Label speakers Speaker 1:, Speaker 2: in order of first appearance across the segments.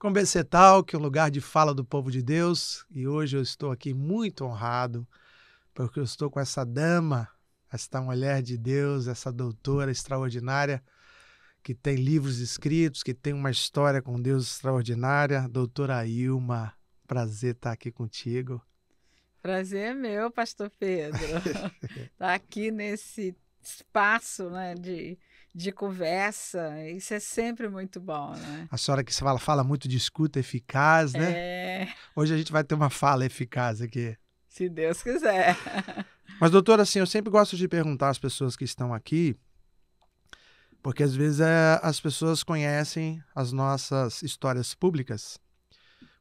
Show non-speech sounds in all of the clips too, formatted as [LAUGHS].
Speaker 1: com Becetal, que o um lugar de fala do povo de Deus. E hoje eu estou aqui muito honrado, porque eu estou com essa dama, esta mulher de Deus, essa doutora extraordinária, que tem livros escritos, que tem uma história com Deus extraordinária. Doutora Ilma, prazer estar aqui contigo.
Speaker 2: Prazer é meu, Pastor Pedro. Estar [LAUGHS] tá aqui nesse espaço né, de de conversa. Isso é sempre muito bom, né?
Speaker 1: A senhora que fala, fala muito de escuta eficaz, né? É... Hoje a gente vai ter uma fala eficaz aqui.
Speaker 2: Se Deus quiser. [LAUGHS]
Speaker 1: Mas, doutora, assim, eu sempre gosto de perguntar às pessoas que estão aqui, porque às vezes é, as pessoas conhecem as nossas histórias públicas,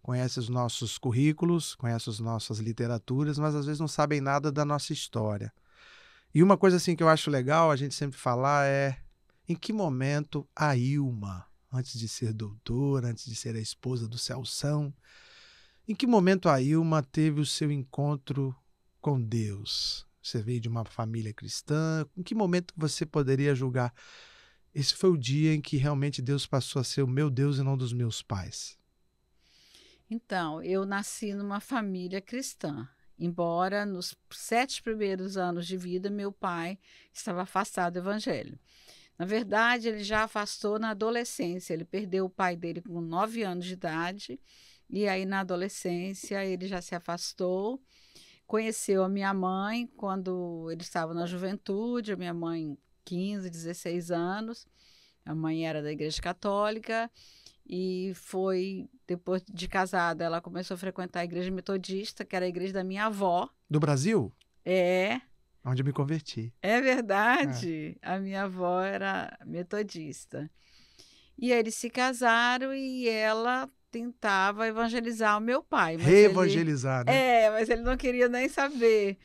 Speaker 1: conhecem os nossos currículos, conhecem as nossas literaturas, mas às vezes não sabem nada da nossa história. E uma coisa assim que eu acho legal a gente sempre falar é em que momento a Ilma, antes de ser doutora, antes de ser a esposa do Celção, em que momento a Ilma teve o seu encontro com Deus? Você veio de uma família cristã? Em que momento você poderia julgar? Esse foi o dia em que realmente Deus passou a ser o meu Deus e não dos meus pais.
Speaker 2: Então, eu nasci numa família cristã. Embora nos sete primeiros anos de vida, meu pai estava afastado do evangelho. Na verdade, ele já afastou na adolescência. Ele perdeu o pai dele com 9 anos de idade. E aí, na adolescência, ele já se afastou. Conheceu a minha mãe quando ele estava na juventude. A minha mãe, 15, 16 anos. A mãe era da Igreja Católica. E foi, depois de casada, ela começou a frequentar a igreja metodista, que era a igreja da minha avó.
Speaker 1: Do Brasil? É. Onde eu me converti.
Speaker 2: É verdade. É. A minha avó era metodista. E eles se casaram e ela tentava evangelizar o meu pai. Reevangelizar, ele... né? É, mas ele não queria nem saber.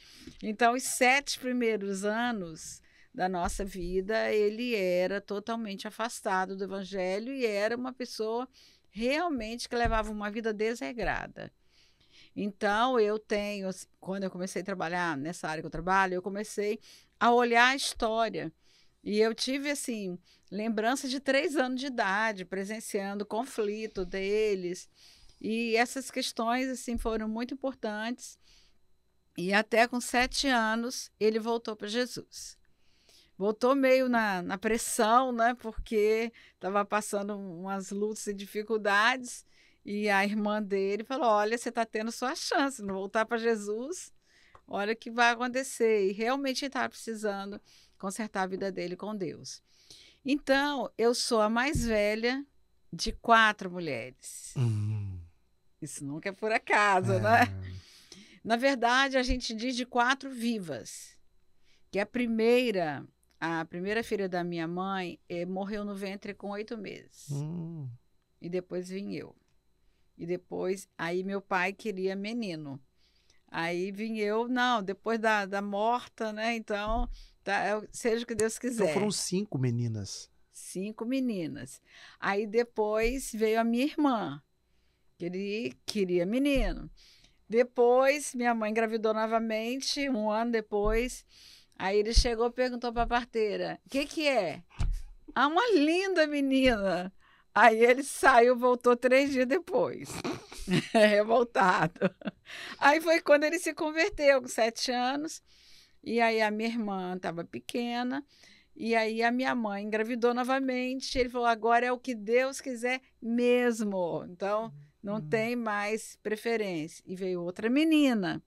Speaker 2: Então, os sete primeiros anos da nossa vida, ele era totalmente afastado do evangelho e era uma pessoa realmente que levava uma vida desregrada. Então, eu tenho, assim, quando eu comecei a trabalhar nessa área que eu trabalho, eu comecei a olhar a história. E eu tive, assim, lembranças de três anos de idade, presenciando o conflito deles. E essas questões, assim, foram muito importantes. E até com sete anos, ele voltou para Jesus voltou meio na, na pressão, né? Porque estava passando umas lutas e dificuldades. E a irmã dele falou: Olha, você está tendo sua chance, não voltar para Jesus, olha o que vai acontecer. E realmente estava precisando consertar a vida dele com Deus. Então, eu sou a mais velha de quatro mulheres.
Speaker 1: Uhum.
Speaker 2: Isso nunca é por acaso, é. né? Na verdade, a gente diz de quatro vivas. Que a primeira, a primeira filha da minha mãe, eh, morreu no ventre com oito meses. Uhum. E depois vim eu. E depois, aí meu pai queria menino. Aí vim eu, não, depois da, da morta, né? Então, tá, é seja o que Deus então quiser. Então foram
Speaker 1: cinco meninas.
Speaker 2: Cinco meninas. Aí depois veio a minha irmã, que ele queria menino. Depois, minha mãe engravidou novamente, um ano depois. Aí ele chegou e perguntou para a parteira: o que, que é? Ah, uma linda menina. Aí ele saiu, voltou três dias depois, [LAUGHS] revoltado. Aí foi quando ele se converteu, com sete anos. E aí a minha irmã estava pequena. E aí a minha mãe engravidou novamente. Ele falou: agora é o que Deus quiser mesmo. Então não hum. tem mais preferência. E veio outra menina.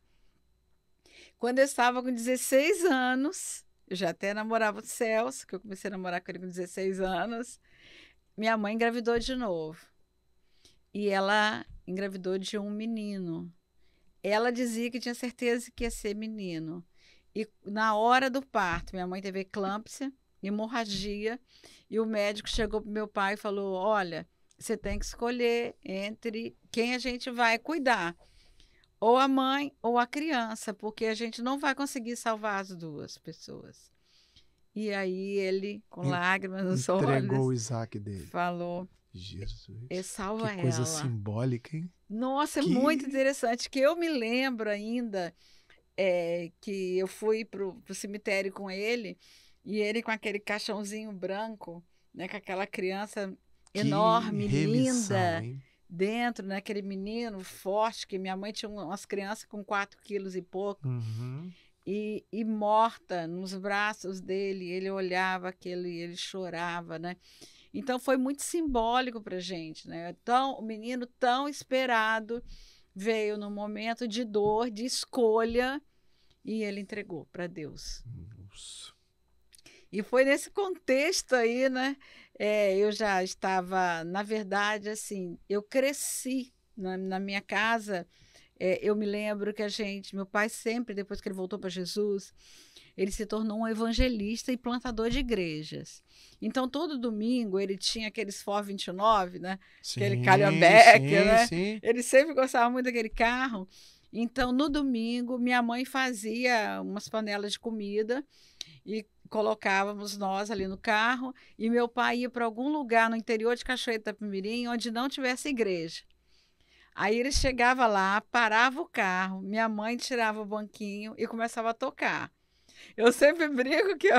Speaker 2: Quando eu estava com 16 anos, eu já até namorava o Celso, que eu comecei a namorar com ele com 16 anos minha mãe engravidou de novo. E ela engravidou de um menino. Ela dizia que tinha certeza que ia ser menino. E na hora do parto, minha mãe teve eclâmpsia, hemorragia, e o médico chegou pro meu pai e falou: "Olha, você tem que escolher entre quem a gente vai cuidar, ou a mãe ou a criança, porque a gente não vai conseguir salvar as duas pessoas. E aí ele, com en, lágrimas nos olhos, entregou o Isaac dele. Falou: Jesus. E salva que coisa ela. simbólica,
Speaker 1: hein? Nossa, é que... é muito
Speaker 2: interessante. Que eu me lembro ainda é, que eu fui pro, pro cemitério com ele e ele com aquele caixãozinho branco, né, com aquela criança que enorme, remissão, linda. Hein? Dentro, né aquele menino forte, que minha mãe tinha umas crianças com 4 quilos e pouco.
Speaker 1: Uhum
Speaker 2: e, e, morta nos braços dele. Ele olhava aquele, ele chorava, né? Então foi muito simbólico para gente, né? Então o menino tão esperado veio num momento de dor, de escolha e ele entregou para Deus. Nossa. E foi nesse contexto aí, né? É, eu já estava, na verdade, assim, eu cresci na, na minha casa é, eu me lembro que a gente, meu pai sempre, depois que ele voltou para Jesus, ele se tornou um evangelista e plantador de igrejas. Então, todo domingo ele tinha aqueles For 29, né? Sim, Aquele calhambeque, né? Sim. Ele sempre gostava muito daquele carro. Então, no domingo, minha mãe fazia umas panelas de comida e colocávamos nós ali no carro e meu pai ia para algum lugar no interior de Cachoeira da Pimirim onde não tivesse igreja. Aí ele chegava lá, parava o carro, minha mãe tirava o banquinho e começava a tocar. Eu sempre [LAUGHS] brinco que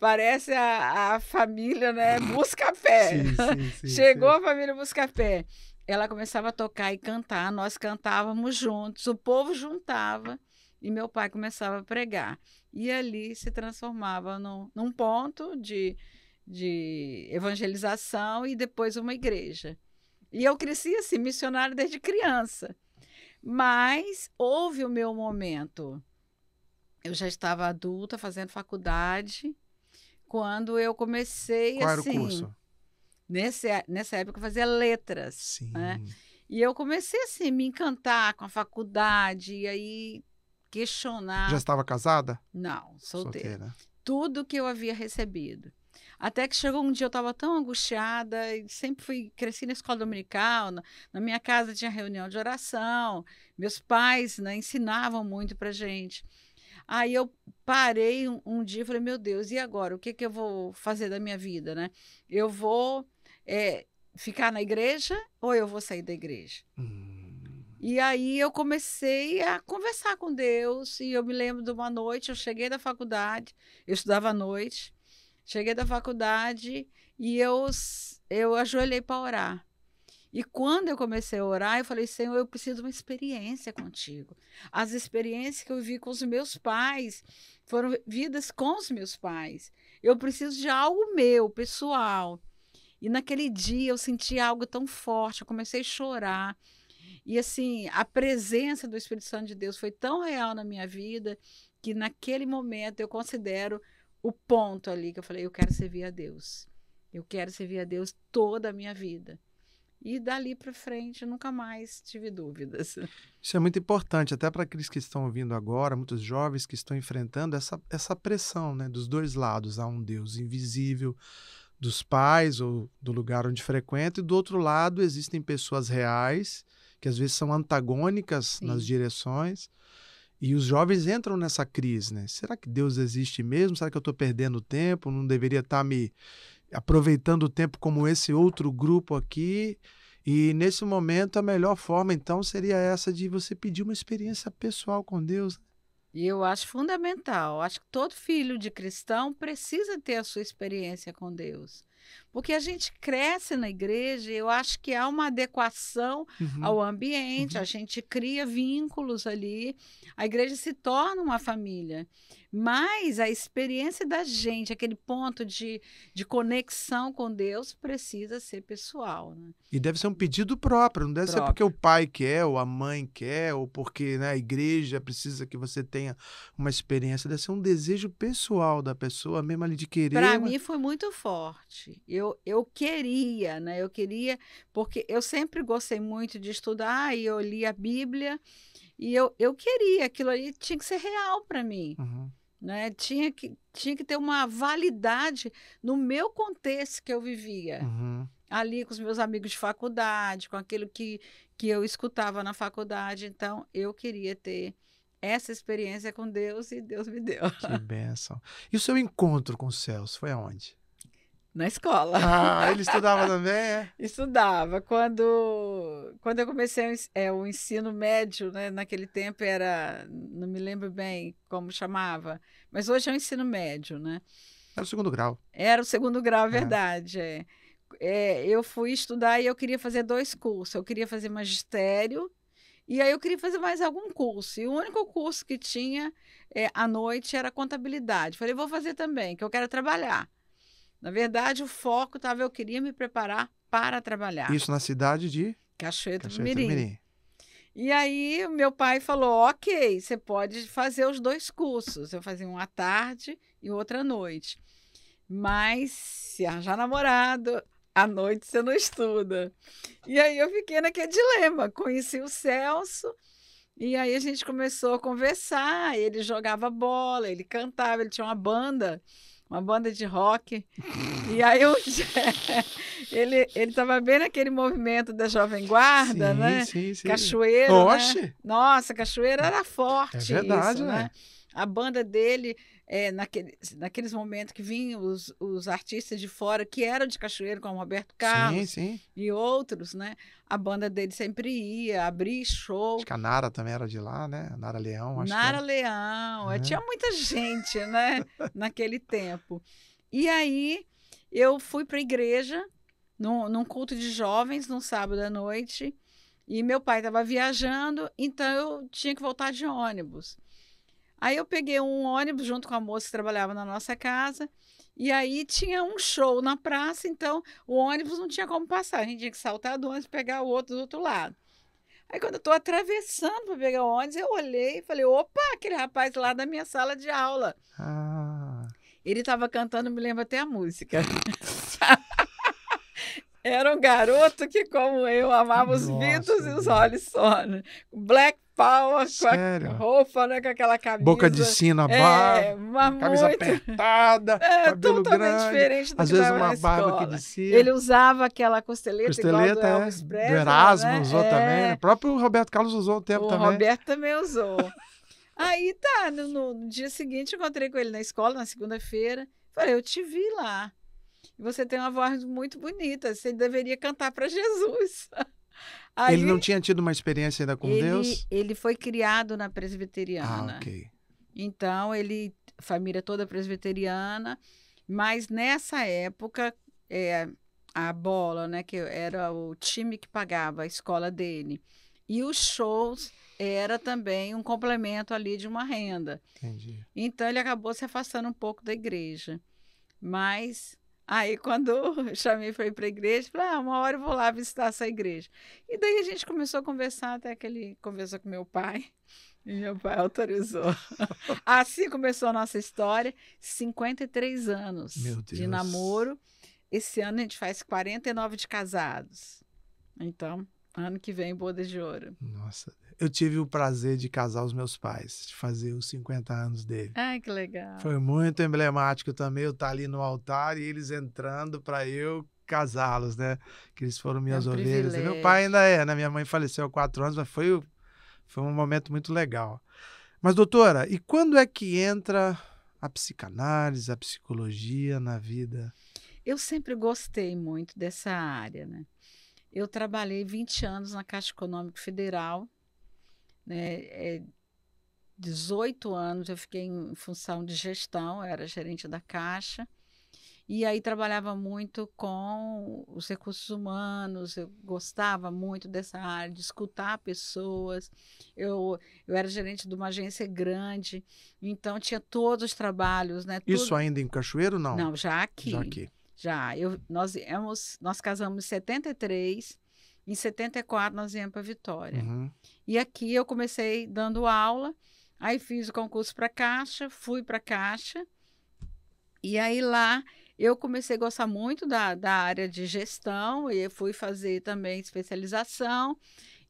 Speaker 2: parece a, a família, né? Busca-pé. [LAUGHS] [LAUGHS] Chegou sim. a família Busca-pé. Ela começava a tocar e cantar, nós cantávamos juntos, o povo juntava e meu pai começava a pregar. E ali se transformava no, num ponto de, de evangelização e depois uma igreja. E eu cresci assim, missionária desde criança. Mas houve o meu momento. Eu já estava adulta, fazendo faculdade, quando eu comecei Qual assim. Era o assim, curso? Nesse, nessa época eu fazia letras. Sim. Né? E eu comecei assim, me encantar com a faculdade, e aí questionar. Já
Speaker 1: estava casada?
Speaker 2: Não, solteira. solteira. Tudo que eu havia recebido. Até que chegou um dia, eu estava tão angustiada, e sempre fui, cresci na escola dominical, na, na, minha casa tinha reunião de oração, meus pais né, ensinavam muito para gente. Aí eu parei um, um dia e falei, meu Deus, e agora? O que, que eu vou fazer da minha vida, né? Eu vou é, ficar na igreja ou eu vou sair da igreja? Hum. E aí eu comecei a conversar com Deus e eu me lembro de uma noite, eu cheguei da faculdade, eu estudava à noite, Cheguei da faculdade e eu, eu ajoelhei para orar. E quando eu comecei a orar, eu falei, Senhor, eu preciso de uma experiência contigo. As experiências que eu vi com os meus pais foram vidas com os meus pais. Eu preciso de algo meu, pessoal. E naquele dia eu senti algo tão forte, eu comecei a chorar. E assim, a presença do Espírito Santo de Deus foi tão real na minha vida que naquele momento eu considero o ponto ali que eu falei, eu quero servir a Deus. Eu quero servir a Deus toda a minha vida. E dali para frente nunca mais tive dúvidas.
Speaker 1: Isso é muito importante, até para aqueles que estão ouvindo agora, muitos jovens que estão enfrentando essa, essa pressão né, dos dois lados. Há um Deus invisível dos pais ou do lugar onde frequenta, e do outro lado existem pessoas reais, que às vezes são antagônicas Sim. nas direções, e os jovens entram nessa crise, né? Será que Deus existe mesmo? Será que eu estou perdendo tempo? Não deveria estar tá me aproveitando o tempo como esse outro grupo aqui? E nesse momento, a melhor forma, então, seria essa de você pedir uma experiência pessoal com Deus. Né? E eu acho
Speaker 2: fundamental. Acho que todo filho de cristão precisa ter a sua experiência com Deus. Porque a gente cresce na igreja, eu acho que há uma adequação uhum. ao ambiente, uhum. a gente cria vínculos ali, a igreja se torna uma família. Mas a experiência da gente, aquele ponto de, de conexão com Deus, precisa ser pessoal. Né?
Speaker 1: E deve ser um pedido próprio, não deve próprio. ser porque o pai quer, ou a mãe quer, ou porque né, a igreja precisa que você tenha uma experiência. Deve ser um desejo pessoal da pessoa, mesmo ali de querer. Para mas... mim
Speaker 2: foi muito forte. Eu eu, eu queria, né? Eu queria, porque eu sempre gostei muito de estudar e eu li a Bíblia e eu, eu queria, aquilo ali tinha que ser real para mim. Uhum. Né? Tinha, que, tinha que ter uma validade no meu contexto que eu vivia. Uhum. Ali com os meus amigos de faculdade, com aquilo que, que eu escutava na faculdade. Então, eu queria ter essa experiência com Deus e Deus me deu. Que [LAUGHS]
Speaker 1: bênção. E o seu encontro com os céus foi aonde?
Speaker 2: Na escola. Ah, ele [LAUGHS] estudava também, é? Estudava. Quando, quando eu comecei é, o ensino médio, né, naquele tempo era, não me lembro bem como chamava, mas hoje é o ensino médio, né?
Speaker 1: Era é o segundo grau.
Speaker 2: Era o segundo grau, é. verdade, é. É, eu fui estudar e eu queria fazer dois cursos. Eu queria fazer magistério e aí eu queria fazer mais algum curso. E o único curso que tinha é, à noite era contabilidade. Falei, vou fazer também, que eu quero trabalhar. Na verdade, o foco estava eu queria me preparar para trabalhar. Isso na
Speaker 1: cidade de
Speaker 2: Cachoeiro do Mirim. Mirim. E aí meu pai falou: "OK, você pode fazer os dois cursos. Eu fazia uma tarde e outra noite. Mas se arranjar namorado, à noite você não estuda". E aí eu fiquei naquele dilema. Conheci o Celso, e aí a gente começou a conversar. Ele jogava bola, ele cantava, ele tinha uma banda uma banda de rock. [LAUGHS] e aí o ele ele tava bem naquele movimento da Jovem Guarda, sim, né? Sim, sim. Cachoeira. Né? Nossa, cachoeira era forte. É verdade, isso, né? né? A banda dele é, naqueles momentos que vinham os, os artistas de fora, que eram de Cachoeiro, como Roberto Carlos sim, sim. e outros, né? A banda dele sempre ia abrir show. Acho
Speaker 1: que a Nara também era de lá, né? A Nara Leão, acho Nara
Speaker 2: que Leão, é. tinha muita gente, né? naquele tempo. E aí eu fui para a igreja, num, num culto de jovens, num sábado à noite, e meu pai estava viajando, então eu tinha que voltar de ônibus. Aí eu peguei um ônibus junto com a moça que trabalhava na nossa casa. E aí tinha um show na praça, então o ônibus não tinha como passar. A gente tinha que saltar do ônibus e pegar o outro do outro lado. Aí quando eu estou atravessando para pegar o ônibus, eu olhei e falei, opa, aquele rapaz lá da minha sala de aula. Ah. Ele estava cantando, me lembro até a música. [LAUGHS] Era um garoto que, como eu, amava os Beatles e os Rolling Stones. Né? Black Power, Sério? com a roupa, né, com aquela camisa. Boca de sina, é, barba, é, camisa muito... apertada, [LAUGHS] é, totalmente grande. diferente do Às que vezes uma barba que Ele usava aquela costeleta, costeleta igual do é. Elvis Presley, do Erasmo né? usou é. também. Né? O
Speaker 1: próprio Roberto Carlos usou o tempo o também. O Roberto
Speaker 2: também usou. Aí tá, no, no dia seguinte encontrei com ele na escola, na segunda-feira. Falei, eu te vi lá. E você tem uma voz muito bonita, você deveria cantar para Jesus. [LAUGHS] Aí, ele não tinha
Speaker 1: tido uma experiência ainda com ele, Deus?
Speaker 2: Ele foi criado na presbiteriana. Ah, ok. Então, ele, família toda presbiteriana, mas nessa época, é, a bola, né, que era o time que pagava a escola dele, e os shows era também um complemento ali de uma renda. Entendi. Então, ele acabou se afastando um pouco da igreja. Mas Aí, quando [LAUGHS] eu chamei foi para a igreja, falei, ah, uma hora eu vou lá visitar essa igreja. E daí a gente começou a conversar, até que ele conversou com meu pai, e meu pai autorizou. [LAUGHS] assim começou a nossa história, 53 anos de namoro. Esse ano a gente faz 49 de casados. Então, ano que vem, boda de ouro.
Speaker 1: Nossa, eu tive o prazer de casar os meus pais, de fazer os 50 anos dele.
Speaker 2: Ai, que legal. Foi
Speaker 1: muito emblemático também eu estar tá ali no altar e eles entrando para eu casá-los, né? Que eles foram é minhas é um ovelhas. Privilégio. Meu pai ainda é, né? Minha mãe faleceu há quatro anos, mas foi, foi um momento muito legal. Mas, doutora, e quando é que entra a psicanálise, a psicologia na vida?
Speaker 2: Eu sempre gostei muito dessa área, né? Eu trabalhei 20 anos na Caixa Econômica Federal né? É, 18 anos eu fiquei em função de gestão, era gerente da Caixa. E aí trabalhava muito com os recursos humanos, eu gostava muito dessa área, de escutar pessoas. Eu, eu era gerente de uma agência grande, então tinha todos os trabalhos, né? Tudo... Isso
Speaker 1: ainda em Cachoeiro, não? Não,
Speaker 2: já aqui. Já aqui. Já. Eu, nós, éramos, nós casamos em 73 em 74 nós viemos para Vitória. Uhum. E aqui eu comecei dando aula, aí fiz o concurso para Caixa, fui para Caixa. E aí lá eu comecei a gostar muito da, da área de gestão e fui fazer também especialização.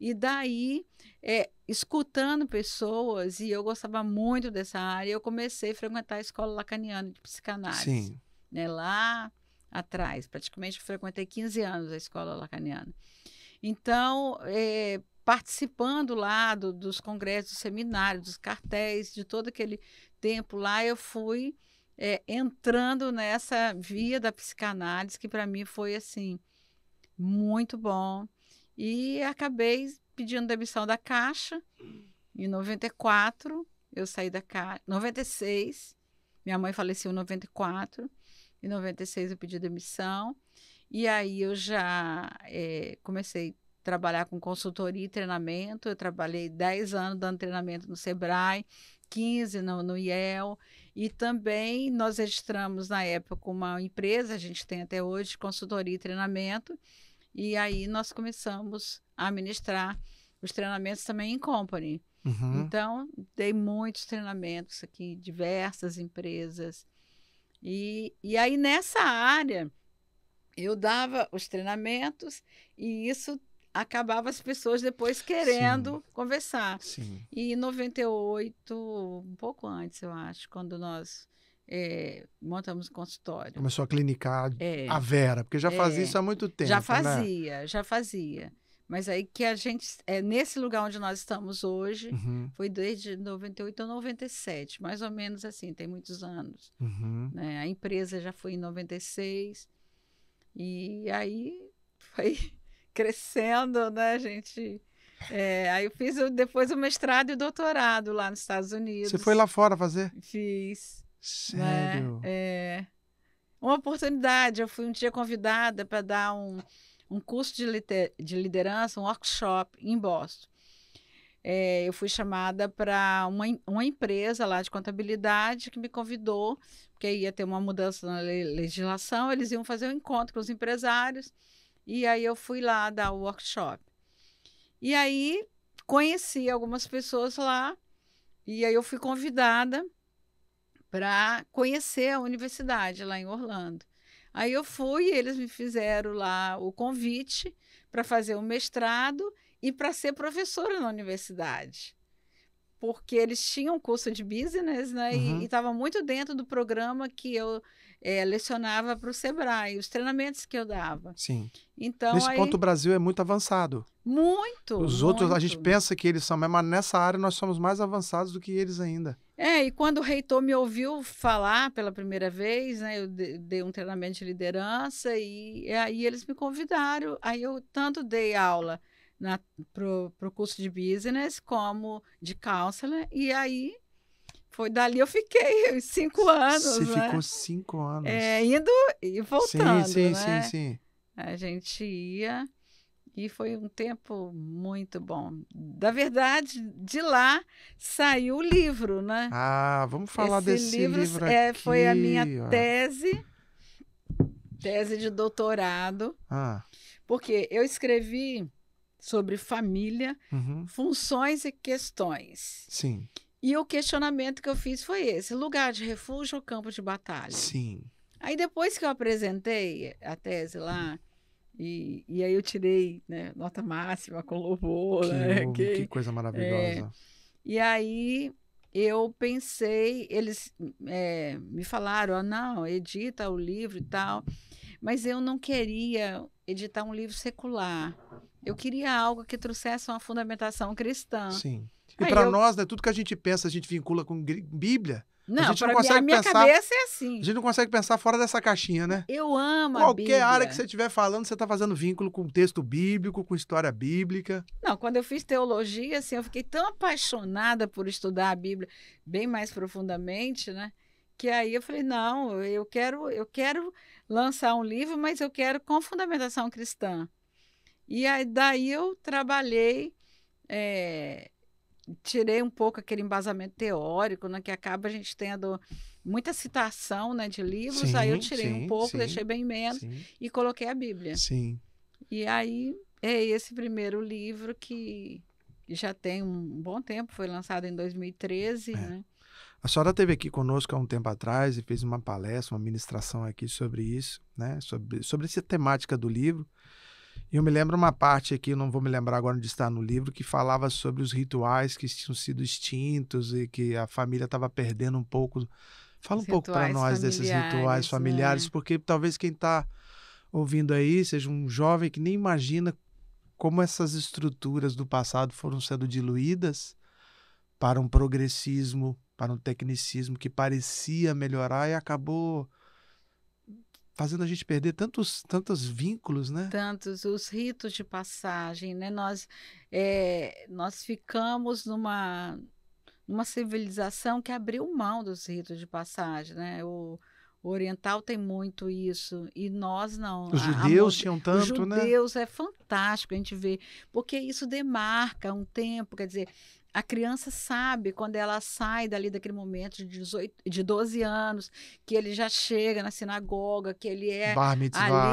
Speaker 2: E daí, é, escutando pessoas, e eu gostava muito dessa área, eu comecei a frequentar a escola lacaniana de psicanálise. Sim. Né, lá atrás, praticamente frequentei 15 anos a escola lacaniana. Então, é, participando lá do, dos congressos, dos seminários, dos cartéis, de todo aquele tempo lá, eu fui é, entrando nessa via da psicanálise, que para mim foi assim, muito bom. E acabei pedindo demissão da Caixa. Em 94, eu saí da Caixa. 96, minha mãe faleceu em 94. Em 96, eu pedi demissão. E aí eu já é, comecei a trabalhar com consultoria e treinamento. Eu trabalhei 10 anos dando treinamento no Sebrae, 15 no, no IEL. E também nós registramos na época uma empresa, a gente tem até hoje, consultoria e treinamento. E aí nós começamos a ministrar os treinamentos também em company. Uhum. Então, dei muitos treinamentos aqui em diversas empresas. E, e aí, nessa área, eu dava os treinamentos e isso acabava as pessoas depois querendo Sim. conversar. Sim. E em 98, um pouco antes, eu acho, quando nós é, montamos o consultório. Começou a clinicar é. a Vera, porque já é. fazia é. isso há muito tempo. Já né? fazia, né? já fazia. Mas aí que a gente, é, nesse lugar onde nós estamos hoje, uhum. foi desde 98 a 97, mais ou menos assim, tem muitos anos. Uhum. Né? A empresa já foi em 96, e aí foi [LAUGHS] crescendo, né, gente? É, aí eu fiz o, depois o mestrado e o doutorado lá nos Estados Unidos. Você foi lá
Speaker 1: fora fazer?
Speaker 2: Fiz. Sério? Né? É, uma oportunidade. Eu fui um dia convidada para dar um, um curso de, de liderança, um workshop em Boston é, eu fui chamada para uma, uma empresa lá de contabilidade que me convidou, porque ia ter uma mudança na legislação, eles iam fazer um encontro com os empresários, e aí eu fui lá dar o workshop. E aí conheci algumas pessoas lá, e aí eu fui convidada para conhecer a universidade lá em Orlando. Aí eu fui, eles me fizeram lá o convite para fazer o mestrado e para ser professora na universidade. Porque eles tinham curso de business, né? Uhum. E estava muito dentro do programa que eu é, lecionava para o Sebrae, os treinamentos que eu dava. Sim. Então, Nesse aí... ponto, o
Speaker 1: Brasil é muito avançado.
Speaker 2: Muito! Os outros, muito. a gente pensa
Speaker 1: que eles são, mas nessa área nós somos mais avançados do que eles ainda.
Speaker 2: É, e quando o reitor me ouviu falar pela primeira vez, né, eu dei um treinamento de liderança e, e aí eles me convidaram. Aí eu tanto dei aula para o curso de business como de counselor. E aí foi dali eu fiquei [LAUGHS] cinco anos. Você né? ficou cinco anos. É, indo e voltando. Sim, sim, né? sim, sim. A gente ia e foi um tempo muito bom. Da verdade, de lá saiu o livro, né?
Speaker 1: Ah, vamos falar Esse desse livro. livro é, aqui, foi a minha ó. tese,
Speaker 2: tese de doutorado. Ah. Porque eu escrevi sobre família, uhum. funções e questões. Sim. E o questionamento que eu fiz foi esse: lugar de refúgio ou campo de batalha? Sim. Aí depois que eu apresentei a tese lá, e, e aí eu tirei né, nota máxima com louvor. Que, né, que, que coisa maravilhosa. É, e aí eu pensei, eles é, me falaram, oh, não, edita o livro e tal, mas eu não queria editar um livro secular. Eu queria algo que trouxesse uma fundamentação cristã. Sim.
Speaker 1: E para eu... nós, né, tudo que a gente pensa, a gente vincula com Bíblia. Não, a gente não consegue minha, minha cabeça é assim. A gente não consegue pensar fora dessa caixinha, né?
Speaker 2: Eu amo Qualquer a Bíblia. área que você
Speaker 1: estiver falando, você está fazendo vínculo com texto bíblico, com história bíblica.
Speaker 2: Não, quando eu fiz teologia, assim, eu fiquei tão apaixonada por estudar a Bíblia bem mais profundamente, né? Que aí eu falei, não, eu quero, eu quero lançar um livro, mas eu quero com fundamentação cristã. E aí, daí eu trabalhei, é, tirei um pouco aquele embasamento teórico, né, que acaba a gente tendo muita citação né, de livros, sim, aí eu tirei sim, um pouco, sim, deixei bem menos e coloquei a Bíblia. Sim. E aí é esse primeiro livro que já tem um bom tempo, foi lançado em 2013, é. né?
Speaker 1: A senhora esteve aqui conosco há um tempo atrás e fez uma palestra, uma ministração aqui sobre isso, né? Sobre, sobre essa temática do livro eu me lembro uma parte aqui, não vou me lembrar agora onde está no livro, que falava sobre os rituais que tinham sido extintos e que a família estava perdendo um pouco. Fala um pouco para nós desses rituais familiares, né? porque talvez quem está ouvindo aí seja um jovem que nem imagina como essas estruturas do passado foram sendo diluídas para um progressismo, para um tecnicismo que parecia melhorar e acabou fazendo a gente perder tantos, tantos vínculos, né?
Speaker 2: Tantos, os ritos de passagem, né? Nós, é, nós ficamos numa, numa civilização que abriu mão dos ritos de passagem, né? O, o oriental tem muito isso e nós não. Os judeus
Speaker 1: a, a, tinham tanto, os né? judeus
Speaker 2: né? é fantástico a gente ver, porque isso demarca um tempo, quer dizer, a criança sabe quando ela sai dali daquele momento de, 18, de 12 anos, que ele já chega na sinagoga, que ele é Bar, ali.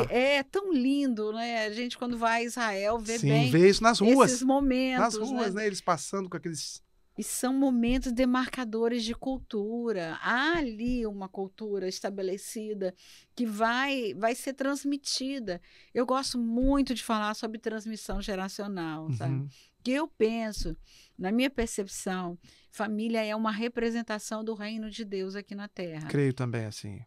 Speaker 2: É tão lindo, né? A gente, quando vai a Israel, vê Sim, bem vê isso nas ruas, esses momentos. Nas né? ruas, né? né?
Speaker 1: Eles passando com aqueles.
Speaker 2: E são momentos demarcadores de cultura. Há ali uma cultura estabelecida que vai, vai ser transmitida. Eu gosto muito de falar sobre transmissão geracional, sabe? Uhum. Que eu penso na minha percepção, Família é uma representação do reino de Deus aqui na Terra. Creio
Speaker 1: também assim.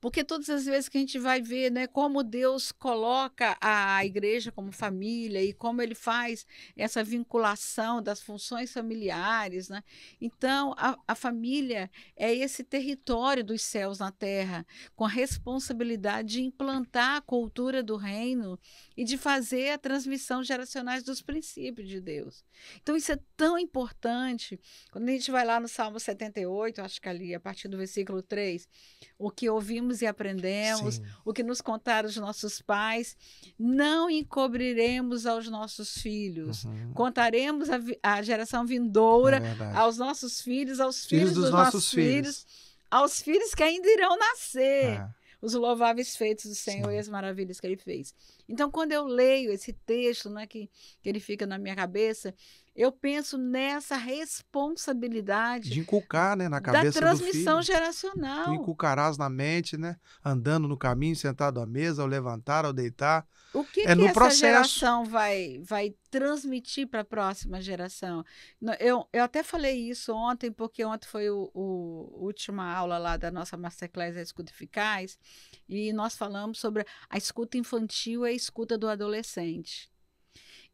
Speaker 2: Porque todas as vezes que a gente vai ver né, como Deus coloca a igreja como família e como ele faz essa vinculação das funções familiares. Né? Então, a, a família é esse território dos céus na terra, com a responsabilidade de implantar a cultura do reino e de fazer a transmissão geracional dos princípios de Deus. Então, isso é tão importante quando a gente vai lá no Salmo 78, acho que ali, a partir do versículo 3, o que ouvimos e aprendemos, Sim. o que nos contaram os nossos pais, não encobriremos aos nossos filhos. Uhum. Contaremos a, a, geração vindoura é aos nossos filhos, aos filhos, filhos dos, dos, nossos, nossos filhos, filhos, aos filhos que ainda irão nascer. É os louváveis feitos do Senhor Sim. e as maravilhas que ele fez. Então, quando eu leio esse texto, né, que, que ele fica na minha cabeça, eu penso nessa responsabilidade de
Speaker 1: inculcar, né, na cabeça da transmissão
Speaker 2: geracional. Tu
Speaker 1: inculcarás na mente, né, andando no caminho, sentado à mesa, ao levantar, ao deitar. O que, é que essa processo. geração
Speaker 2: vai vai transmitir para a próxima geração? Eu, eu até falei isso ontem, porque ontem foi o, o última aula lá da nossa masterclass Escuta Eficaz e nós falamos sobre a escuta infantil e a escuta do adolescente.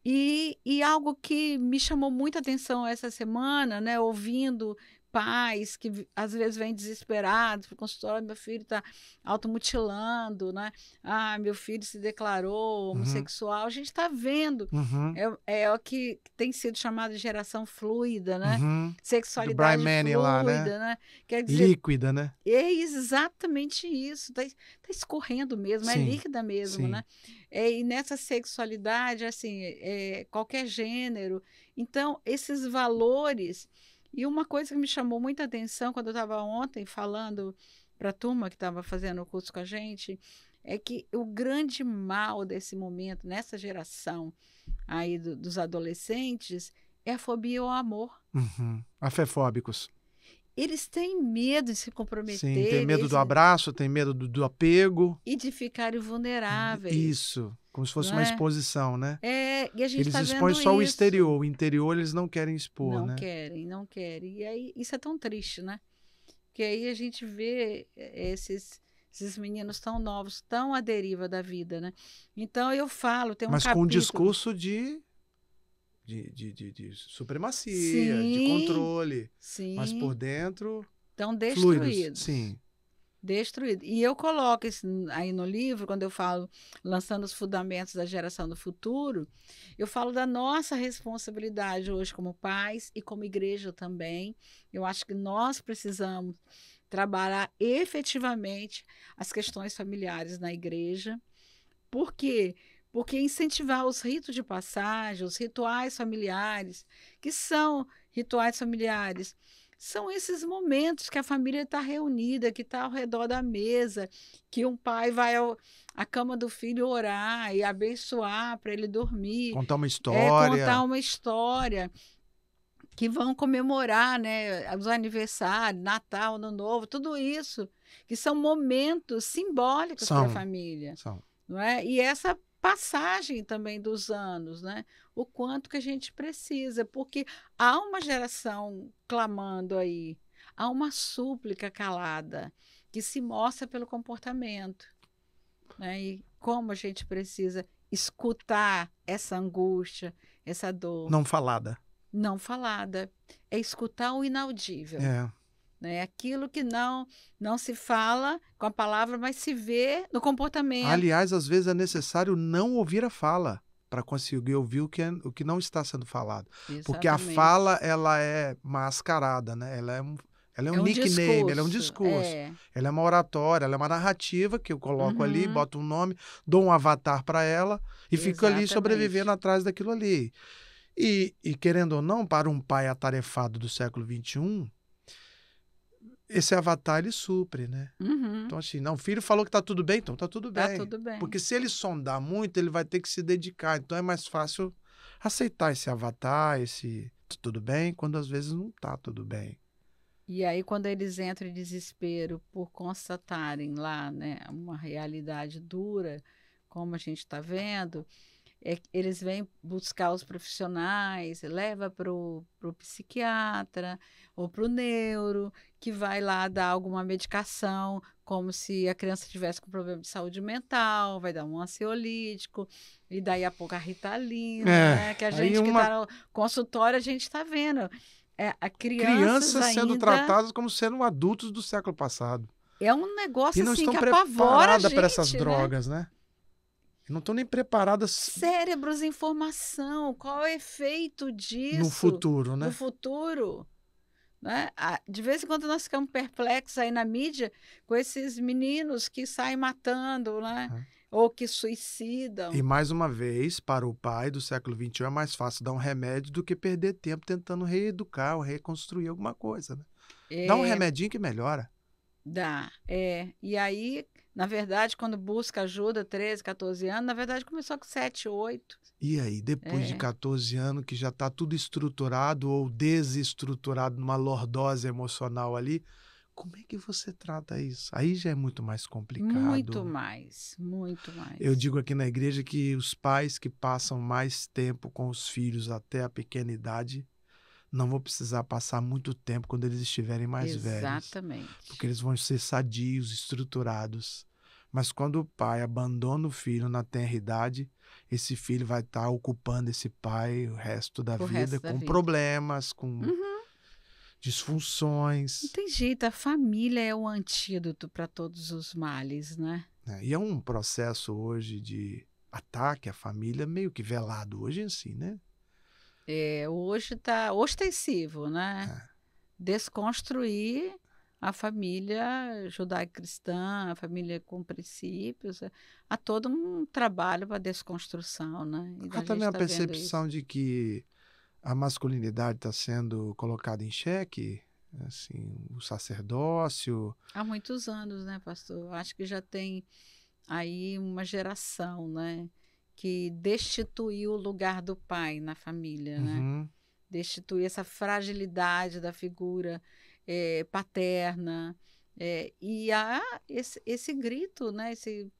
Speaker 2: E, e algo que me chamou muita atenção essa semana, né, ouvindo, pais que às vezes vêm desesperados para o consultório, meu filho está automutilando, né? Ah, meu filho se declarou uhum. homossexual. Uhum. A gente está vendo. Uhum. É, é o que tem sido chamado de geração fluida, né? Uhum. Sexualidade Brian Manning, fluida, lá, né? né? Quer dizer,
Speaker 1: líquida, né?
Speaker 2: É exatamente isso. Está tá escorrendo mesmo, é Sim. é líquida mesmo, Sim. né? É, e nessa sexualidade, assim, é, qualquer gênero. Então, esses valores... E uma coisa que me chamou muita atenção quando eu estava ontem falando para a turma que estava fazendo o curso com a gente, é que o grande mal desse momento, nessa geração aí do, dos adolescentes, é a fobia ao amor.
Speaker 1: Uhum. Afefóbicos.
Speaker 2: Eles têm medo de se comprometer. Sim, tem medo eles... do
Speaker 1: abraço, tem medo do, do apego.
Speaker 2: E de ficarem uhum. vulneráveis. Isso.
Speaker 1: Como se fosse uma é? exposição, né? É, e a gente Eles tá expõem só isso. o exterior, o interior eles não querem expor, não né? Não
Speaker 2: querem, não querem. E aí isso é tão triste, né? Porque aí a gente vê eh, esses, esses meninos tão novos, tão à deriva da vida, né? Então eu falo, tem um Mas capítulo... com um
Speaker 1: discurso de de, de, de, de supremacia, sim, de controle. Sim. Mas por dentro.
Speaker 2: Estão destruídos. Fluidos, sim destruído. E eu coloco isso aí no livro, quando eu falo lançando os fundamentos da geração do futuro, eu falo da nossa responsabilidade hoje como pais e como igreja também. Eu acho que nós precisamos trabalhar efetivamente as questões familiares na igreja. Por quê? Porque incentivar os ritos de passagem, os rituais familiares, que são rituais familiares são esses momentos que a família está reunida, que está ao redor da mesa, que um pai vai ao, à cama do filho orar e abençoar para ele dormir. Contar uma história. É, contar uma história. Que vão comemorar né, os aniversários, Natal, Ano Novo, tudo isso, que são momentos simbólicos para a família. São. Não é? E essa passagem também dos anos, né? O quanto que a gente precisa, porque há uma geração clamando aí, há uma súplica calada que se mostra pelo comportamento, né? E como a gente precisa escutar essa angústia, essa dor. Não falada. Não falada. É escutar o inaudível. É né? Aquilo que não não se fala com a palavra, mas se vê no comportamento. Aliás,
Speaker 1: às vezes é necessário não ouvir a fala para conseguir ouvir o que, é, o que não está sendo falado. Exatamente. Porque a fala ela é mascarada, né? Ela é um, ela é um, é um nickname, discurso, ela é um discurso. É. Ela é uma oratória, ela é uma narrativa que eu coloco uhum. ali, boto um nome, dou um avatar para ela e Exatamente. fico ali sobrevivendo atrás daquilo ali. E, e, querendo ou não, para um pai atarefado do século XXI, esse avatar ele supre, né? Uhum. Então, assim, não, o filho falou que tá tudo bem, então tá tudo tá bem. Tá tudo bem. Porque se ele sondar muito, ele vai ter que se dedicar. Então é mais fácil aceitar esse avatar, esse tá tudo bem, quando às vezes não tá tudo bem.
Speaker 2: E aí, quando eles entram em desespero por constatarem lá, né, uma realidade dura, como a gente está vendo, é, eles vêm buscar os profissionais, leva para o psiquiatra ou para o neuro, que vai lá dar alguma medicação, como se a criança tivesse com problema de saúde mental, vai dar um ansiolítico, e daí a pouco a ritalina, é, né? Que a gente uma... que está no consultório, a gente está vendo. É, a crianças, crianças ainda... sendo tratadas
Speaker 1: como sendo adultos do século passado. É
Speaker 2: um negócio assim que apavora a gente, para né? essas drogas,
Speaker 1: né? né? Não estão nem preparadas.
Speaker 2: Cérebros em formação. Qual é o efeito disso? No né? futuro, né? No futuro. Né? De vez em quando nós ficamos perplexos aí na mídia com esses meninos que saem matando, né? Ou que suicidam. E
Speaker 1: mais uma vez, para o pai do século XXI, é mais fácil dar um remédio do que perder tempo tentando reeducar ou reconstruir alguma coisa, né?
Speaker 2: É... Dá um é. remedinho
Speaker 1: que melhora.
Speaker 2: Dá, é. E aí na verdade, quando busca ajuda, 13, 14 anos, na verdade começou com 7, 8.
Speaker 1: E aí, depois é. de 14 anos, que já está tudo estruturado ou desestruturado numa lordose emocional ali, como é que você trata isso? Aí já é muito mais complicado. Muito
Speaker 2: mais, muito mais. Eu
Speaker 1: digo aqui na igreja que os pais que passam mais tempo com os filhos até a pequena idade não vou precisar passar muito tempo quando eles estiverem mais Exatamente. velhos. Exatamente. Porque eles vão ser sadios, estruturados. Mas quando o pai abandona o filho na tenra idade, esse filho vai estar tá ocupando esse pai o resto da o vida resto da com vida. problemas, com uhum. disfunções.
Speaker 2: Não tem jeito, a família é o antídoto para todos os males, né?
Speaker 1: É, e é um processo hoje de ataque à família meio que velado hoje em assim, si, né?
Speaker 2: É, hoje está ostensivo, né? É. Desconstruir a família judaico-cristã, a família com princípios, é, há todo um trabalho para desconstrução, né? E Há também a tá percepção
Speaker 1: de que a masculinidade está sendo colocada em xeque, assim, o sacerdócio.
Speaker 2: Há muitos anos, né, pastor? Acho que já tem aí uma geração, né? que destituiu o lugar do pai na família, né? Uhum. essa fragilidade da figura é, paterna. É, e há esse, esse grito, né? Esse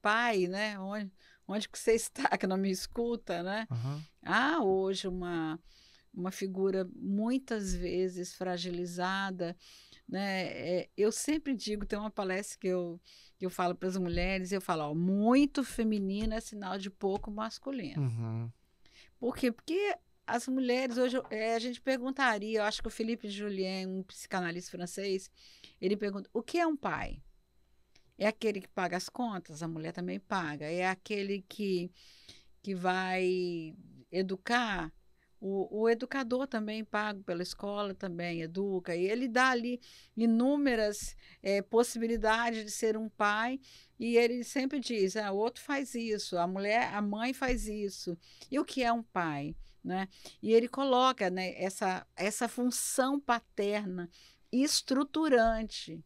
Speaker 2: pai, né? Onde, onde que você está que não me escuta, né? Uhum. Há hoje uma, uma figura muitas vezes fragilizada né? É, eu sempre digo, tem uma palestra que eu, que eu falo para as mulheres, eu falo, ó, muito feminino é sinal de pouco masculino. Uhum. Por quê? Porque as mulheres hoje é, a gente perguntaria, eu acho que o Felipe Julien, um psicanalista francês, ele pergunta: o que é um pai? É aquele que paga as contas, a mulher também paga. É aquele que que vai educar, o, o, educador também pago pela escola também educa e ele dá ali inúmeras é, possibilidades de ser um pai e ele sempre diz ah, o outro faz isso a mulher a mãe faz isso e o que é um pai né e ele coloca né, essa essa função paterna estruturante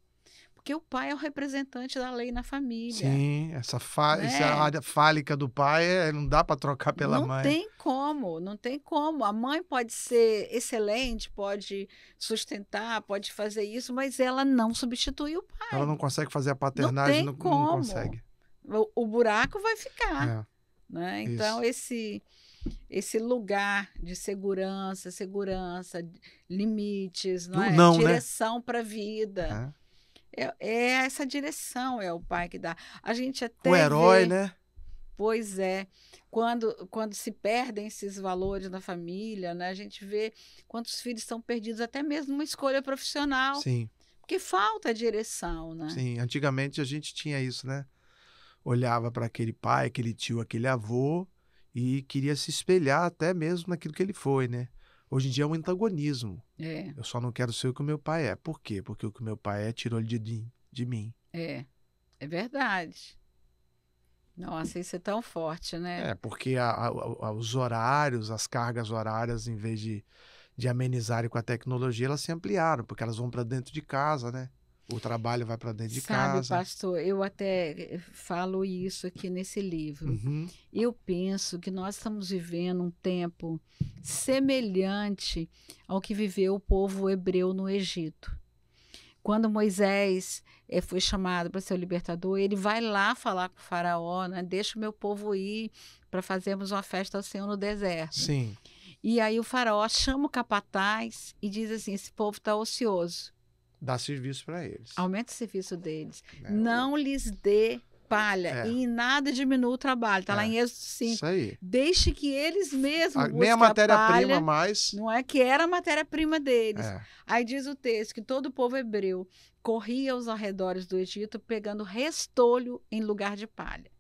Speaker 2: porque o pai é o representante da lei na família. Sim, essa, fa né? essa área
Speaker 1: fálica do pai é, não dá para trocar pela não mãe. Não tem
Speaker 2: como, não tem como. A mãe pode ser excelente, pode sustentar, pode fazer isso, mas ela não substitui o pai.
Speaker 1: Ela não consegue fazer a paternidade, não, não, não consegue.
Speaker 2: O, o, buraco vai ficar. É. Né? Então, esse esse lugar de segurança, segurança, limites, não, não é? Não, né? direção né? para a vida. É. É, é, essa direção, é o pai que dá. A gente até. O herói, vê... né? Pois é. Quando, quando se perdem esses valores na família, né? A gente vê quantos filhos estão perdidos, até mesmo uma escolha profissional. Sim. Porque falta direção, né? Sim,
Speaker 1: antigamente a gente tinha isso, né? Olhava para aquele pai, aquele tio, aquele avô e queria se espelhar até mesmo naquilo que ele foi, né? Hoje em dia é um antagonismo. É. Eu só não quero ser o que o meu pai é. Por quê? Porque o que o meu pai é tirou ele de, de mim.
Speaker 2: É, é verdade. Nossa, isso é tão forte, né? É,
Speaker 1: porque a, a, os horários, as cargas horárias, em vez de, de amenizarem com a tecnologia, elas se ampliaram, porque elas vão para dentro de casa, né? o trabalho vai para dentro de Sabe, casa. Sabe,
Speaker 2: pastor, eu até eh, falo isso aqui nesse livro. Uhum. Eu penso que nós estamos vivendo um tempo semelhante ao que viveu o povo hebreu no Egito. Quando Moisés é, foi chamado para ser o libertador, ele vai lá falar com o faraó, né? deixa o meu povo ir para fazermos uma festa ao Senhor no deserto. Sim. E aí o faraó chama o capataz e diz assim, esse povo está ocioso
Speaker 1: Dá serviço para eles.
Speaker 2: Aumenta o serviço deles. É. Não lhes dê palha é. e nada diminua o trabalho. Está é. lá em Êxodo 5. Isso aí. Deixe que eles mesmos. A, nem a matéria-prima mais. Não é que era a matéria-prima deles. É. Aí diz o texto que todo o povo hebreu corria aos arredores do Egito pegando restolho em lugar de palha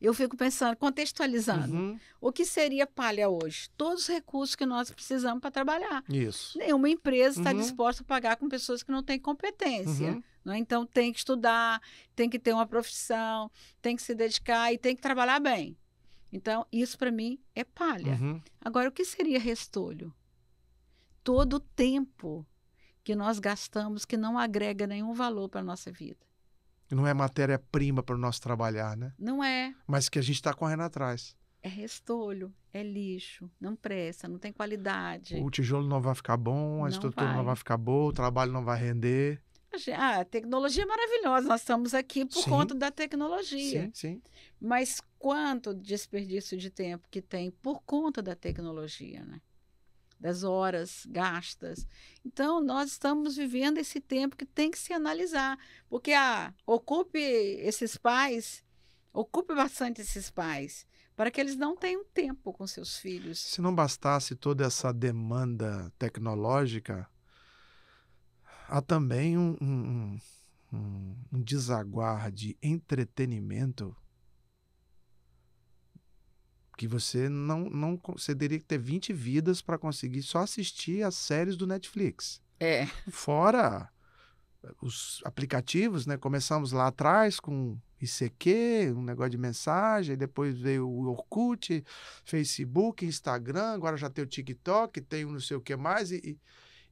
Speaker 2: eu fico pensando, contextualizando, uhum. o que seria palha hoje? Todos os recursos que nós precisamos para trabalhar. Isso. Nenhuma empresa está uhum. disposta a pagar com pessoas que não têm competência. Uhum. Né? Então tem que estudar, tem que ter uma profissão, tem que se dedicar e tem que trabalhar bem. Então, isso para mim é palha. Uhum. Agora, o que seria restolho? Todo o tempo que nós gastamos que não agrega nenhum valor para a nossa vida
Speaker 1: que não é matéria-prima para o nosso trabalhar, né? Não é. Mas que a gente está correndo atrás.
Speaker 2: É restolho, é lixo, não presta, não tem qualidade. O
Speaker 1: tijolo não vai ficar bom, a não estrutura vai. não vai ficar boa, o trabalho não vai render.
Speaker 2: Ah, a tecnologia é maravilhosa, nós estamos aqui por sim. conta da tecnologia. Sim, sim. Mas quanto desperdício de tempo que tem por conta da tecnologia, né? das horas gastas. Então, nós estamos vivendo esse tempo que tem que se analisar, porque a, ah, ocupe esses pais, ocupe bastante esses pais, para que eles não tenham tempo com seus filhos.
Speaker 1: Se não bastasse toda essa demanda tecnológica, há também um, um, um, um desaguar de entretenimento que você não, não você teria que ter 20 vidas para conseguir só assistir as séries do Netflix. É. Fora eh, os aplicativos, né? Começamos lá atrás com ICQ, um negócio de mensagem, depois veio o Orkut, Facebook, Instagram, agora já tem o TikTok, tem o um não sei o que mais, e,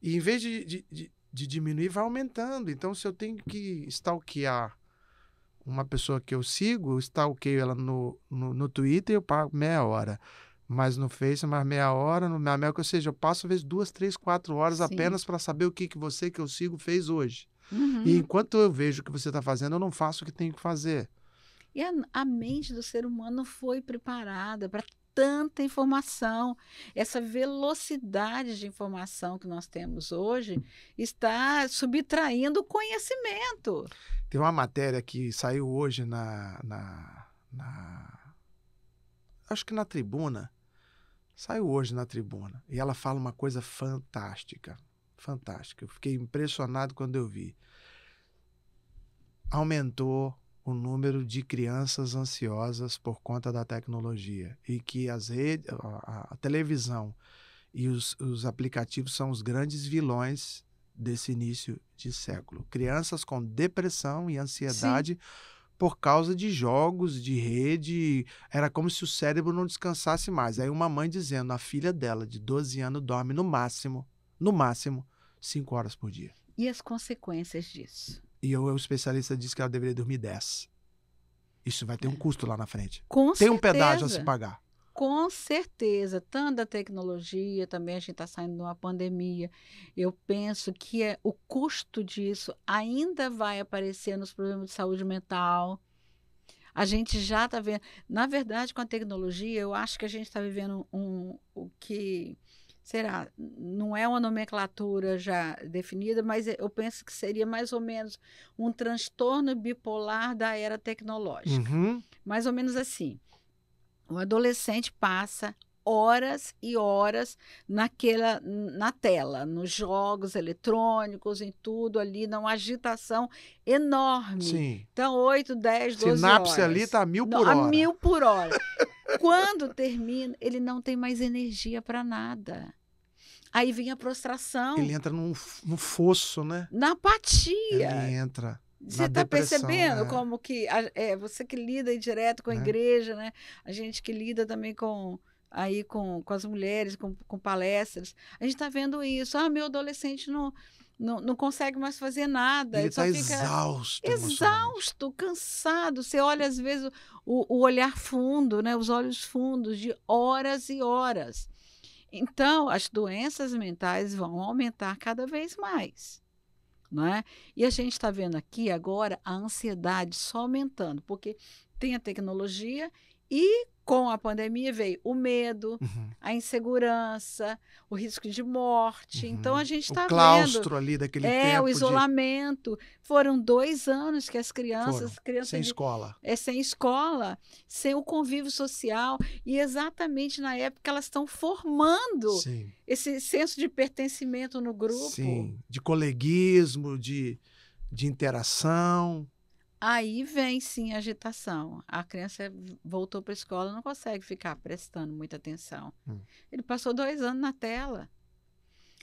Speaker 1: e em vez de, de, de, de diminuir, vai aumentando. Então, se eu tenho que stalkear uma pessoa que eu sigo, stalkeio ela no, no, no Twitter, eu pago meia hora. Mas no Face, mais meia hora, no meu América, ou seja, eu passo vezes duas, três, quatro horas Sim. apenas para saber o que, que você que eu sigo fez hoje. Uhum. E enquanto eu vejo o que você está fazendo, eu não faço o que tenho que fazer.
Speaker 2: E a, a mente do ser humano foi preparada para tanta informação. Essa velocidade de informação que nós temos hoje está subtraindo o conhecimento.
Speaker 1: Tem uma matéria que saiu hoje na, na, na acho que na tribuna. Saiu hoje na tribuna. E ela fala uma coisa fantástica. Fantástica. Eu fiquei impressionado quando eu vi. Aumentou o número de crianças ansiosas por conta da tecnologia e que as redes, a, a televisão e os, os aplicativos são os grandes vilões desse início de século. Crianças com depressão e ansiedade Sim. por causa de jogos de rede, era como se o cérebro não descansasse mais. Aí uma mãe dizendo, a filha dela de 12 anos dorme no máximo, no máximo, 5 horas por dia.
Speaker 2: E as consequências disso?
Speaker 1: E eu, o especialista disse que ela deveria dormir 10. Isso vai ter um é. custo lá na frente. Com Tem certeza. um pedágio a se pagar.
Speaker 2: Com certeza, tanto da tecnologia, também a gente está saindo de uma pandemia. Eu penso que é, o custo disso ainda vai aparecer nos problemas de saúde mental. A gente já está vendo. Na verdade, com a tecnologia, eu acho que a gente está vivendo um, um, o que será, não é uma nomenclatura já definida, mas eu penso que seria mais ou menos um transtorno bipolar da era tecnológica. Uhum. Mais ou menos assim. O adolescente passa horas e horas naquela na tela, nos jogos eletrônicos, em tudo ali, numa agitação enorme. Sim. Então, 8, 10, 12 Sinapse horas. Sinapse ali tá a mil por Não, hora. A mil por hora. [LAUGHS] Quando termina, ele não tem mais energia para nada. Aí vem a prostração. Ele
Speaker 1: entra num, num fosso, né?
Speaker 2: Na apatia.
Speaker 1: Ele entra. Você está percebendo é.
Speaker 2: como que a, é, você que lida direto com a é. igreja, né? A gente que lida também com aí com, com as mulheres, com, com palestras, a gente está vendo isso. Ah, meu adolescente não, não, não consegue mais fazer nada. Ele está exausto. Exausto, cansado. Você olha, às vezes, o, o olhar fundo, né? os olhos fundos, de horas e horas. Então, as doenças mentais vão aumentar cada vez mais. Né? E a gente está vendo aqui agora a ansiedade só aumentando, porque tem a tecnologia e com a pandemia veio o medo, uhum. a insegurança, o risco de morte. Uhum. Então a gente está vendo. O claustro vendo, ali daquele é, tempo. É, o isolamento. De... Foram dois anos que as crianças. Foram. As crianças sem de, escola. É, sem escola, sem o convívio social. E exatamente na época elas estão formando Sim. esse senso de pertencimento no grupo. Sim,
Speaker 1: de coleguismo, de, de interação.
Speaker 2: Aí vem sim a agitação. A criança voltou para a escola, não consegue ficar prestando muita atenção. Hum. Ele passou dois anos na tela.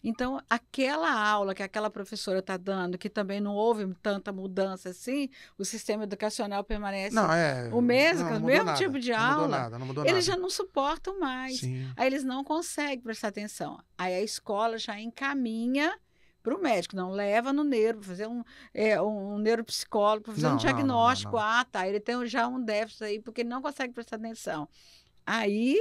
Speaker 2: Então, aquela aula que aquela professora está dando, que também não houve tanta mudança assim, o sistema educacional permanece não, é, o mesmo, não, não o mesmo nada, tipo de aula. Nada, eles nada. já não suportam mais. Sim. Aí eles não conseguem prestar atenção. Aí a escola já encaminha para o médico. Não, leva no neuro, fazer um, é, um, neuropsicólogo, para fazer não, um diagnóstico. Não, não, ah, tá, ele tem já um déficit aí, porque ele não consegue prestar atenção. Aí,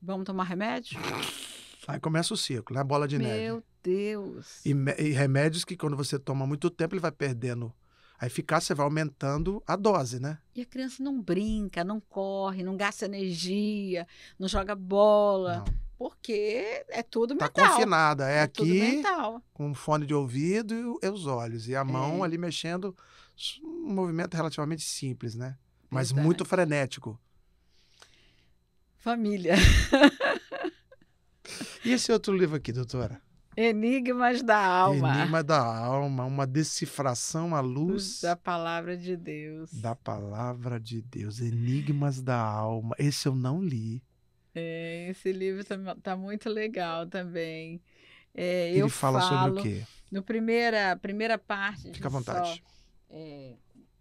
Speaker 2: vamos tomar remédio? [LAUGHS]
Speaker 1: Aí começa o ciclo, né? A bola de Meu neve. Meu
Speaker 2: Deus.
Speaker 1: E, e, remédios que quando você toma muito tempo, ele vai perdendo. A eficácia vai aumentando a dose, né?
Speaker 2: E a criança não brinca, não corre, não gasta energia, não joga bola. Não porque é tudo mental. Tá confinada, é, é aqui
Speaker 1: com fone de ouvido e os olhos e a mão é. ali mexendo, um movimento relativamente simples, né? Mas muito frenético.
Speaker 2: Família. [LAUGHS]
Speaker 1: e esse outro livro aqui, doutora?
Speaker 2: Enigmas da alma. Enigma
Speaker 1: da alma, uma decifração à luz
Speaker 2: da palavra de Deus.
Speaker 1: Da palavra de Deus, Enigmas da alma. Esse eu não li.
Speaker 2: É, esse livro tá, tá, muito legal também. É, Ele eu fala falo, sobre o quê? No primeira, primeira parte. Fica à vontade. Só, é,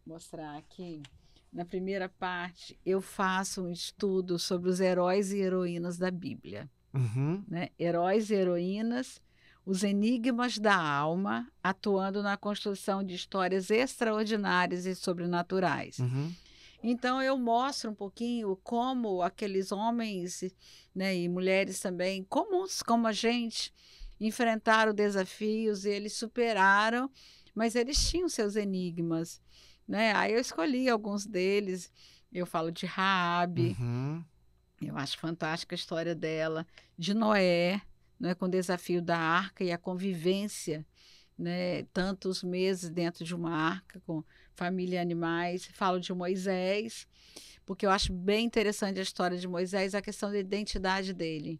Speaker 2: mostrar aqui. Na primeira parte, eu faço um estudo sobre os heróis e heroínas da Bíblia. Uhum. Né? Heróis e heroínas, os enigmas da alma, atuando na construção de histórias extraordinárias e sobrenaturais. Uhum. Então eu mostro um pouquinho como aqueles homens né, e mulheres também comuns como a gente enfrentaram desafios e eles superaram, mas eles tinham seus enigmas, né? Aí eu escolhi alguns deles. Eu falo de Raabe, uhum. eu acho fantástica a história dela, de Noé, né, com o desafio da arca e a convivência, né, tantos meses dentro de uma arca com família e animais, falo de Moisés, porque eu acho bem interessante a história de Moisés, a questão da identidade dele.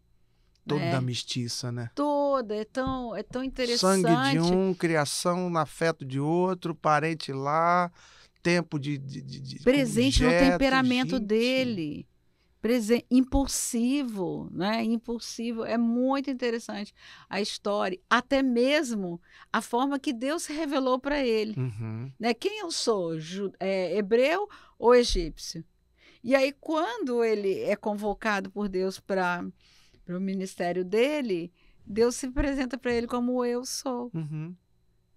Speaker 1: Toda né? mestiça, né?
Speaker 2: Toda, é tão, é tão interessante. Sangue de um,
Speaker 1: criação na feto de outro, parente lá, tempo de. de, de Presente no temperamento gente.
Speaker 2: dele. É impulsivo, né? Impulsivo. É muito interessante a história, até mesmo a forma que Deus revelou para ele. Uhum. Né? Quem eu sou, é, hebreu ou egípcio? E aí, quando ele é convocado por Deus para o ministério dele, Deus se apresenta para ele como eu sou. Uhum.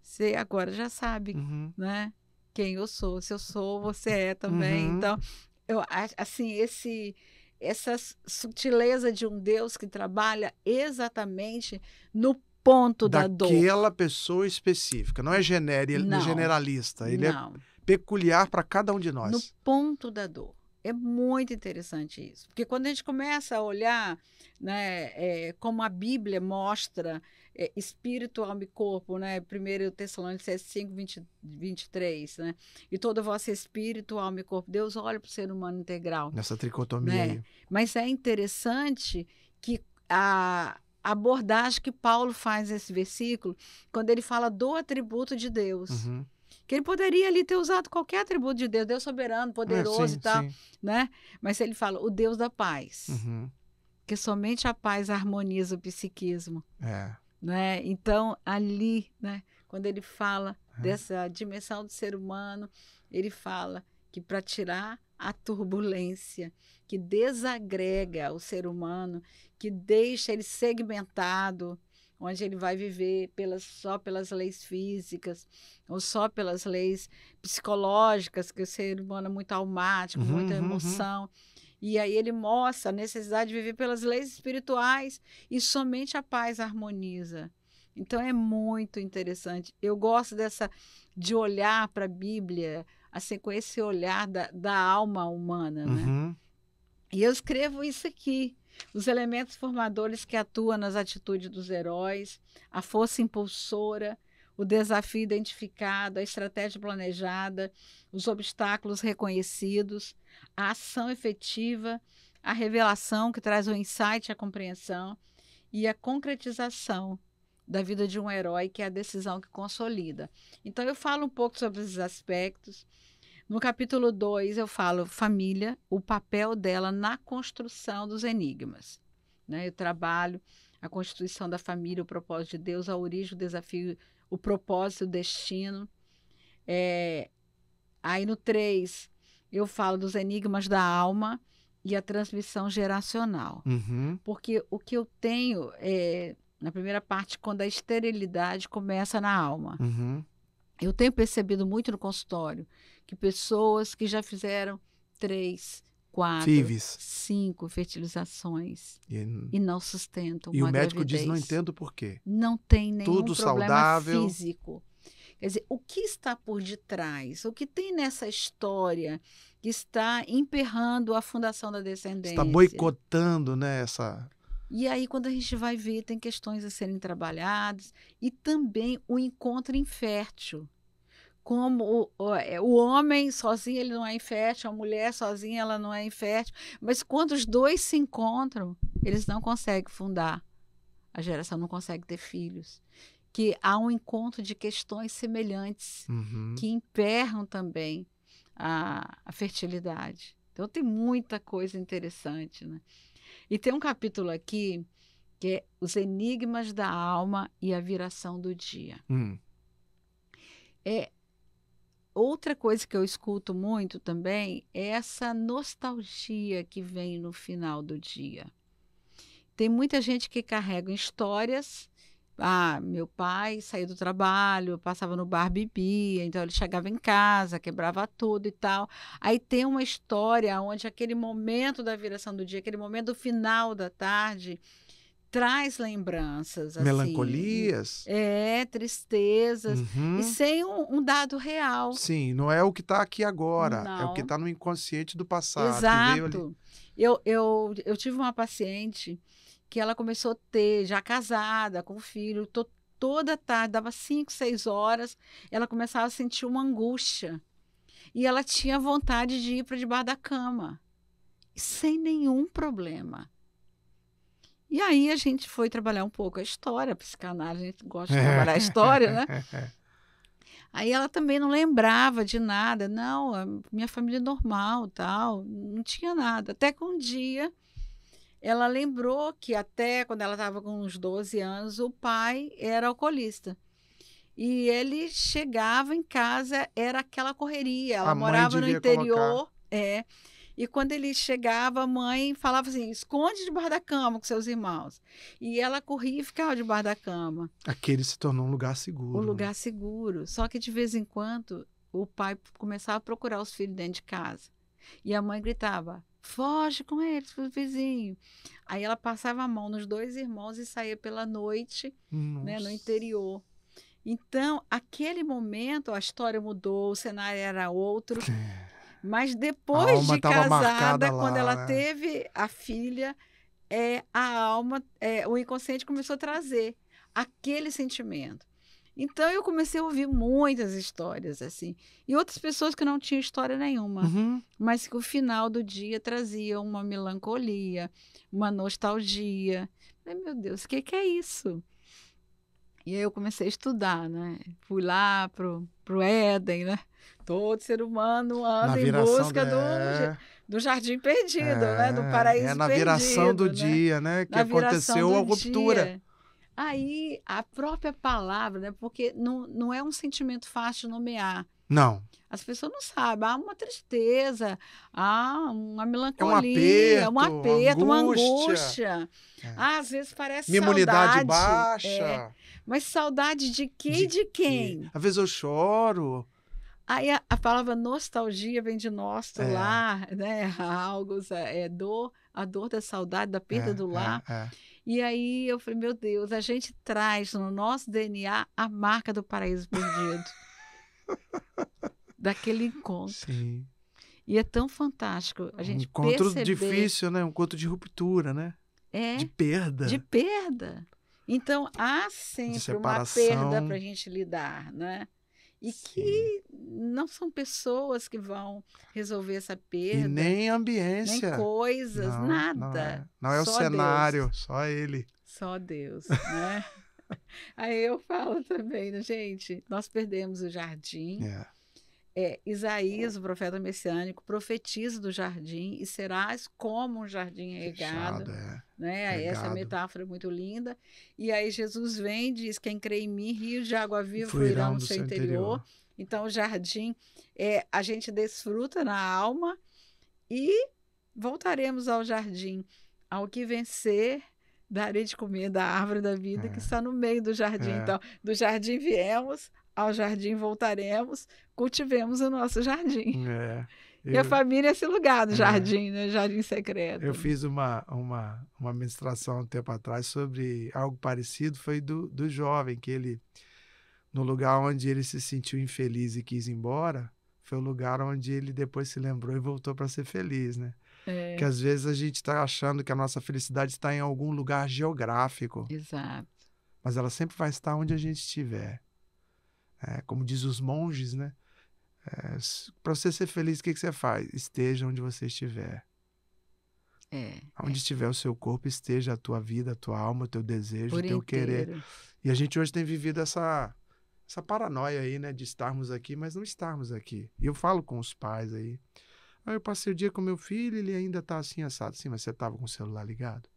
Speaker 2: Você agora já sabe, uhum. né? Quem eu sou. Se eu sou, você é também. Uhum. Então, eu, assim, esse essa sutileza de um Deus que trabalha exatamente no ponto da dor. Daquela
Speaker 1: pessoa específica, não é genérico, é não, generalista, ele é não. é peculiar para cada um de nós. No
Speaker 2: ponto da dor. É muito interessante isso, porque quando a gente começa a olhar né, é, como a Bíblia mostra é, espírito, alma e corpo, né? 1 Tessalonicenses 5, 20, 23, né? E toda vossa espírito, alma e corpo. Deus olha para o ser humano integral.
Speaker 1: Nessa tricotomia né? aí.
Speaker 2: Mas é interessante que a abordagem que Paulo faz nesse versículo, quando ele fala do atributo de Deus. Uhum que ele poderia ali ter usado qualquer atributo de Deus, Deus soberano, poderoso é, sim, e tal, sim. né? Mas ele fala o Deus da paz, uhum. que somente a paz harmoniza o psiquismo. É. Né? Então, ali, né, quando ele fala dessa dimensão do ser humano, ele fala que para tirar a turbulência, que desagrega o ser humano, que deixa ele segmentado, onde ele vai viver pelas, só pelas leis físicas ou só pelas leis psicológicas, que o ser humano é muito almático, uhum, muita uhum, uhum. emoção. Uhum. E aí ele mostra a necessidade de viver pelas leis espirituais e somente a paz harmoniza. Então é muito interessante. Eu gosto dessa de olhar para a Bíblia assim com esse olhar da, da alma humana, né? Uhum. E eu escrevo isso aqui. Os elementos formadores que atuam nas atitudes dos heróis, a força impulsora, o desafio identificado, a estratégia planejada, os obstáculos reconhecidos, a ação efetiva, a revelação que traz o insight, a compreensão e a concretização da vida de um herói, que é a decisão que consolida. Então, eu falo um pouco sobre esses aspectos. No capítulo 2, eu falo família, o papel dela na construção dos enigmas. Né? Eu trabalho a constituição da família, o propósito de Deus, a origem, o desafio o propósito, o destino. É, aí no 3, eu falo dos enigmas da alma e a transmissão geracional. Uhum. Porque o que eu tenho é, na primeira parte, quando a esterilidade começa na alma. Uhum. Eu tenho percebido muito no consultório que pessoas que já fizeram três, quatro, Fives. cinco fertilizações e, e, não sustentam. E o médico gravidez. diz: não entendo por quê. Não tem nenhum Tudo problema saudável. físico. Quer dizer, o que está por detrás? O que tem nessa história que está emperrando a fundação da descendência? Está
Speaker 1: boicotando né, essa.
Speaker 2: E aí, quando a gente vai ver, tem questões a serem trabalhadas e também o encontro infértil como o, é, o homem sozinho ele não é infértil, a mulher sozinha ela não é infértil, mas quando os dois se encontram, eles não conseguem fundar. A geração não consegue ter filhos. Que há um encontro de questões semelhantes uhum. que emperram também a, a, fertilidade. Então tem muita coisa interessante, né? E tem um capítulo aqui que é os enigmas da alma e a viração do dia. Uhum. É, outra coisa que eu escuto muito também é essa nostalgia que vem no final do dia. Tem muita gente que carrega histórias. Ah, meu pai saía do trabalho, passava no bar, bebia, então ele chegava em casa, quebrava tudo e tal. Aí tem uma história onde aquele momento da viração do dia, aquele momento do final da tarde, traz lembranças. Assim, Melancolias. É, tristezas. Uhum. E sem um, um, dado real. Sim,
Speaker 1: não é o que está aqui agora, não. é o que está no inconsciente do passado. Exato.
Speaker 2: Eu, eu, eu tive uma paciente que ela começou a ter, já casada, com filho, tô, toda tarde, dava cinco, seis horas, ela começava a sentir uma angústia. E ela tinha vontade de ir para debaixo da cama, sem nenhum problema. E aí a gente foi trabalhar um pouco a história, a psicanálise, a gente gosta de trabalhar a história, né? [LAUGHS] Aí ela também não lembrava de nada, não, minha família é normal, tal, não tinha nada. Até que um dia ela lembrou que até quando ela estava com uns 12 anos, o pai era alcoolista. E ele chegava em casa, era aquela correria. Ela morava no interior, colocar. é. E quando ele chegava, a mãe falava assim: esconde debaixo da cama com seus irmãos. E ela corria e ficava debaixo da cama.
Speaker 1: Aquele se tornou um lugar seguro. Um né? lugar
Speaker 2: seguro. Só que de vez em quando o pai começava a procurar os filhos dentro de casa. E a mãe gritava: foge com eles pro vizinho. Aí ela passava a mão nos dois irmãos e saía pela noite, né, no interior. Então, aquele momento, a história mudou, o cenário era outro. É. Mas depois de casada, quando ela né? teve a filha, é, a alma, é, o inconsciente começou a trazer aquele sentimento. Então eu comecei a ouvir muitas histórias assim e outras pessoas que não tinham história nenhuma, uhum. mas que o final do dia trazia uma melancolia, uma nostalgia. Falei, meu Deus, o que, que, é isso? E aí eu comecei a estudar, né? Fui lá pro pro Éden, né? Todo ser humano anda em busca de... do, do jardim perdido, é, né? Do é, paraíso perdido. É na viração perdido, do né? dia, né? Que aconteceu a ruptura. Aí, a própria palavra, né? Porque não, não é um sentimento fácil de nomear. Não. As pessoas não sabem. Há uma tristeza, há uma melancolia, é um aperto, um aperto angústia. uma angústia. É. Ah, às vezes parece Minha saudade. imunidade baixa. É. Mas saudade de quem de, de quem? Que?
Speaker 1: Às vezes eu choro.
Speaker 2: Aí a, a, palavra nostalgia vem de nosso é. lar, né? [LAUGHS] Algo, é dor, a dor da saudade, da perda é, do é, lar. É, e aí eu falei, meu Deus, a gente traz no nosso DNA a marca do paraíso perdido. [LAUGHS] daquele encontro. Sim. E é tão fantástico a gente um encontro perceber... difícil,
Speaker 1: né? Um encontro de ruptura, né?
Speaker 2: É. De perda. De perda. Então há sempre uma perda para a gente lidar, né? e Sim. que não são pessoas que vão resolver essa perda. E nem ambiência. Nem coisas, não, nada. Não é, não é o cenário, Deus.
Speaker 1: só ele. Só Deus,
Speaker 2: né? [LAUGHS] Aí eu falo também, né, gente? Nós perdemos o jardim. Yeah. É é, Isaías, o profeta messiânico, profetiza do jardim e serás como um jardim regado. Fechado, é. Né? Regado. Essa metáfora é muito linda. E aí Jesus vem e diz: Quem crê em mim, rio de água viva fluirão no seu interior. interior. Então, o jardim é, a gente desfruta na alma e voltaremos ao jardim. Ao que vencer, darei de comer da árvore da vida é. que está no meio do jardim. É. Então, do jardim viemos ao jardim voltaremos, cultivemos o nosso jardim. É, eu... E a família é esse lugar do é. jardim, é. né? Jardim secreto. Eu fiz
Speaker 1: uma, uma, uma ministração um tempo atrás sobre algo parecido, foi do, do jovem, que ele, no lugar onde ele se sentiu infeliz e quis ir embora, foi o lugar onde ele depois se lembrou e voltou para ser feliz, né? É. Que às vezes a gente está achando que a nossa felicidade está em algum lugar geográfico. Exato. Mas ela sempre vai estar onde a gente estiver. É, como diz os monges, né? É, para você ser feliz, o que, que você faz? Esteja onde você estiver. É, onde é. estiver o seu corpo, esteja a tua vida, a tua alma, o teu desejo, o teu inteiro. querer. E a gente hoje tem vivido essa, essa paranoia aí, né? De estarmos aqui, mas não estarmos aqui. E eu falo com os pais aí. Aí ah, eu passei o dia com meu filho, ele ainda tá assim assado. Sim, mas você tava com o celular ligado?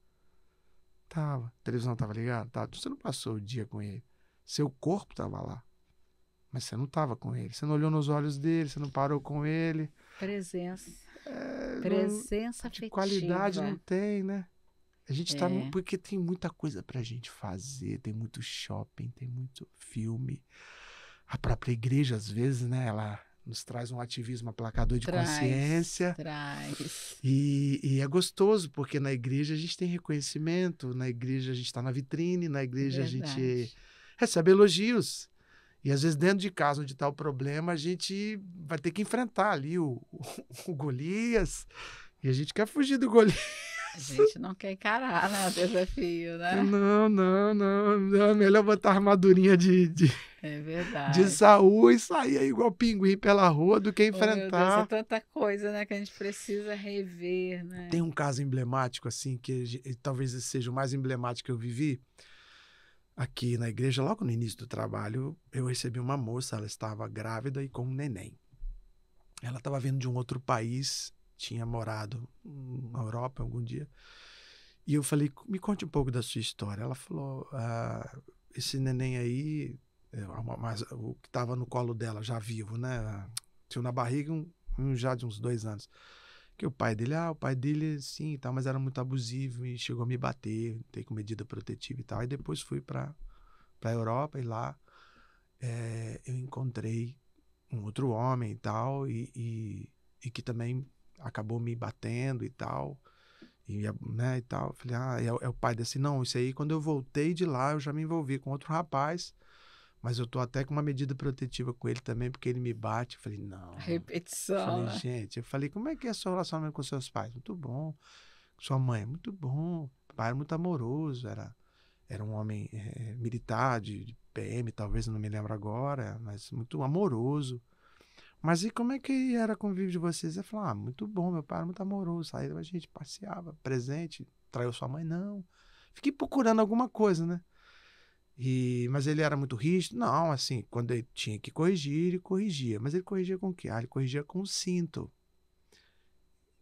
Speaker 1: Tava. A televisão tava ligada? Tava. Tá. Você não passou o dia com ele. Seu corpo tava lá. Mas você não estava com ele, você não olhou nos olhos dele, você não parou com ele.
Speaker 2: Presença. É, Presença não, afetiva. Qualidade não
Speaker 1: tem, né? A gente está é. Porque tem muita coisa para a gente fazer, tem muito shopping, tem muito filme. A própria igreja, às vezes, né? Ela nos traz um ativismo aplacador de traz, consciência. Traz. E, e, é gostoso, porque na igreja a gente tem reconhecimento, na igreja a gente está na vitrine, na igreja Verdade. a gente recebe elogios. E às vezes, dentro de casa onde está o problema, a gente vai ter que enfrentar ali o, o, [LAUGHS] o, Golias. E a gente quer fugir do Golias. A gente não quer encarar, né? O
Speaker 2: desafio, né?
Speaker 1: Não, não, não. não é melhor botar armadurinha de, de, é verdade. de Saúl e sair igual pinguim pela rua do que oh, enfrentar. Oh, Deus, é
Speaker 2: tanta coisa, né? Que a gente precisa rever, né? Tem um
Speaker 1: caso emblemático, assim, que talvez seja o mais emblemático que eu vivi aqui na igreja, logo no início do trabalho, eu recebi uma moça, ela estava grávida e com um neném. Ela estava vindo de um outro país, tinha morado na Europa algum dia. E eu falei, me conte um pouco da sua história. Ela falou, ah, esse neném aí, é, mas o que estava no colo dela, já vivo, né? Tinha na barriga um, um já de uns dois anos. Porque o pai dele, ah, o pai dele, sim, tal, mas era muito abusivo e chegou a me bater, tem com medida protetiva e tal. Aí depois fui para para Europa e lá é, eu encontrei um outro homem e tal e, e, e, que também acabou me batendo e tal e né e tal. Falei, ah, é, é o pai desse não, isso aí. Quando eu voltei de lá, eu já me envolvi com outro rapaz mas eu tô até com uma medida protetiva com ele também, porque ele me bate. Eu falei, não. Repetição. Eu falei, né? gente, eu falei, como é que é seu relacionamento com seus pais? Muito bom. Sua mãe, é muito bom. O pai era é muito amoroso, era, era um homem é, militar, de, de PM, talvez, não me lembro agora, mas muito amoroso. Mas e como é que era convívio de vocês? eu falei ah, muito bom, meu pai era muito amoroso. Saí, a gente passeava, presente, traiu sua mãe? Não. Fiquei procurando alguma coisa, né? E, mas ele era muito rígido? Não, assim, quando ele tinha que corrigir, ele corrigia. Mas ele corrigia com o quê? Ah, ele corrigia com o cinto.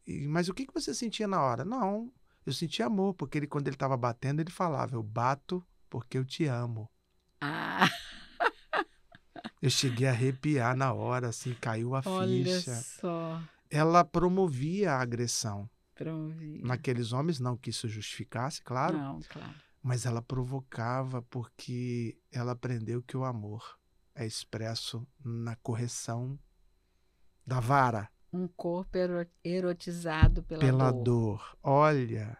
Speaker 1: E, mas o que, que você sentia na hora? Não, eu sentia amor, porque ele, quando ele estava batendo, ele falava: Eu bato porque eu te amo. Ah! Eu cheguei a arrepiar na hora, assim, caiu a Olha ficha. Só. Ela promovia a agressão. Promovia. Naqueles homens, não que isso justificasse, claro. Não, claro mas ela provocava porque ela aprendeu que o amor é expresso na correção da vara.
Speaker 2: Um corpo erotizado pela, pela dor.
Speaker 1: dor. Olha,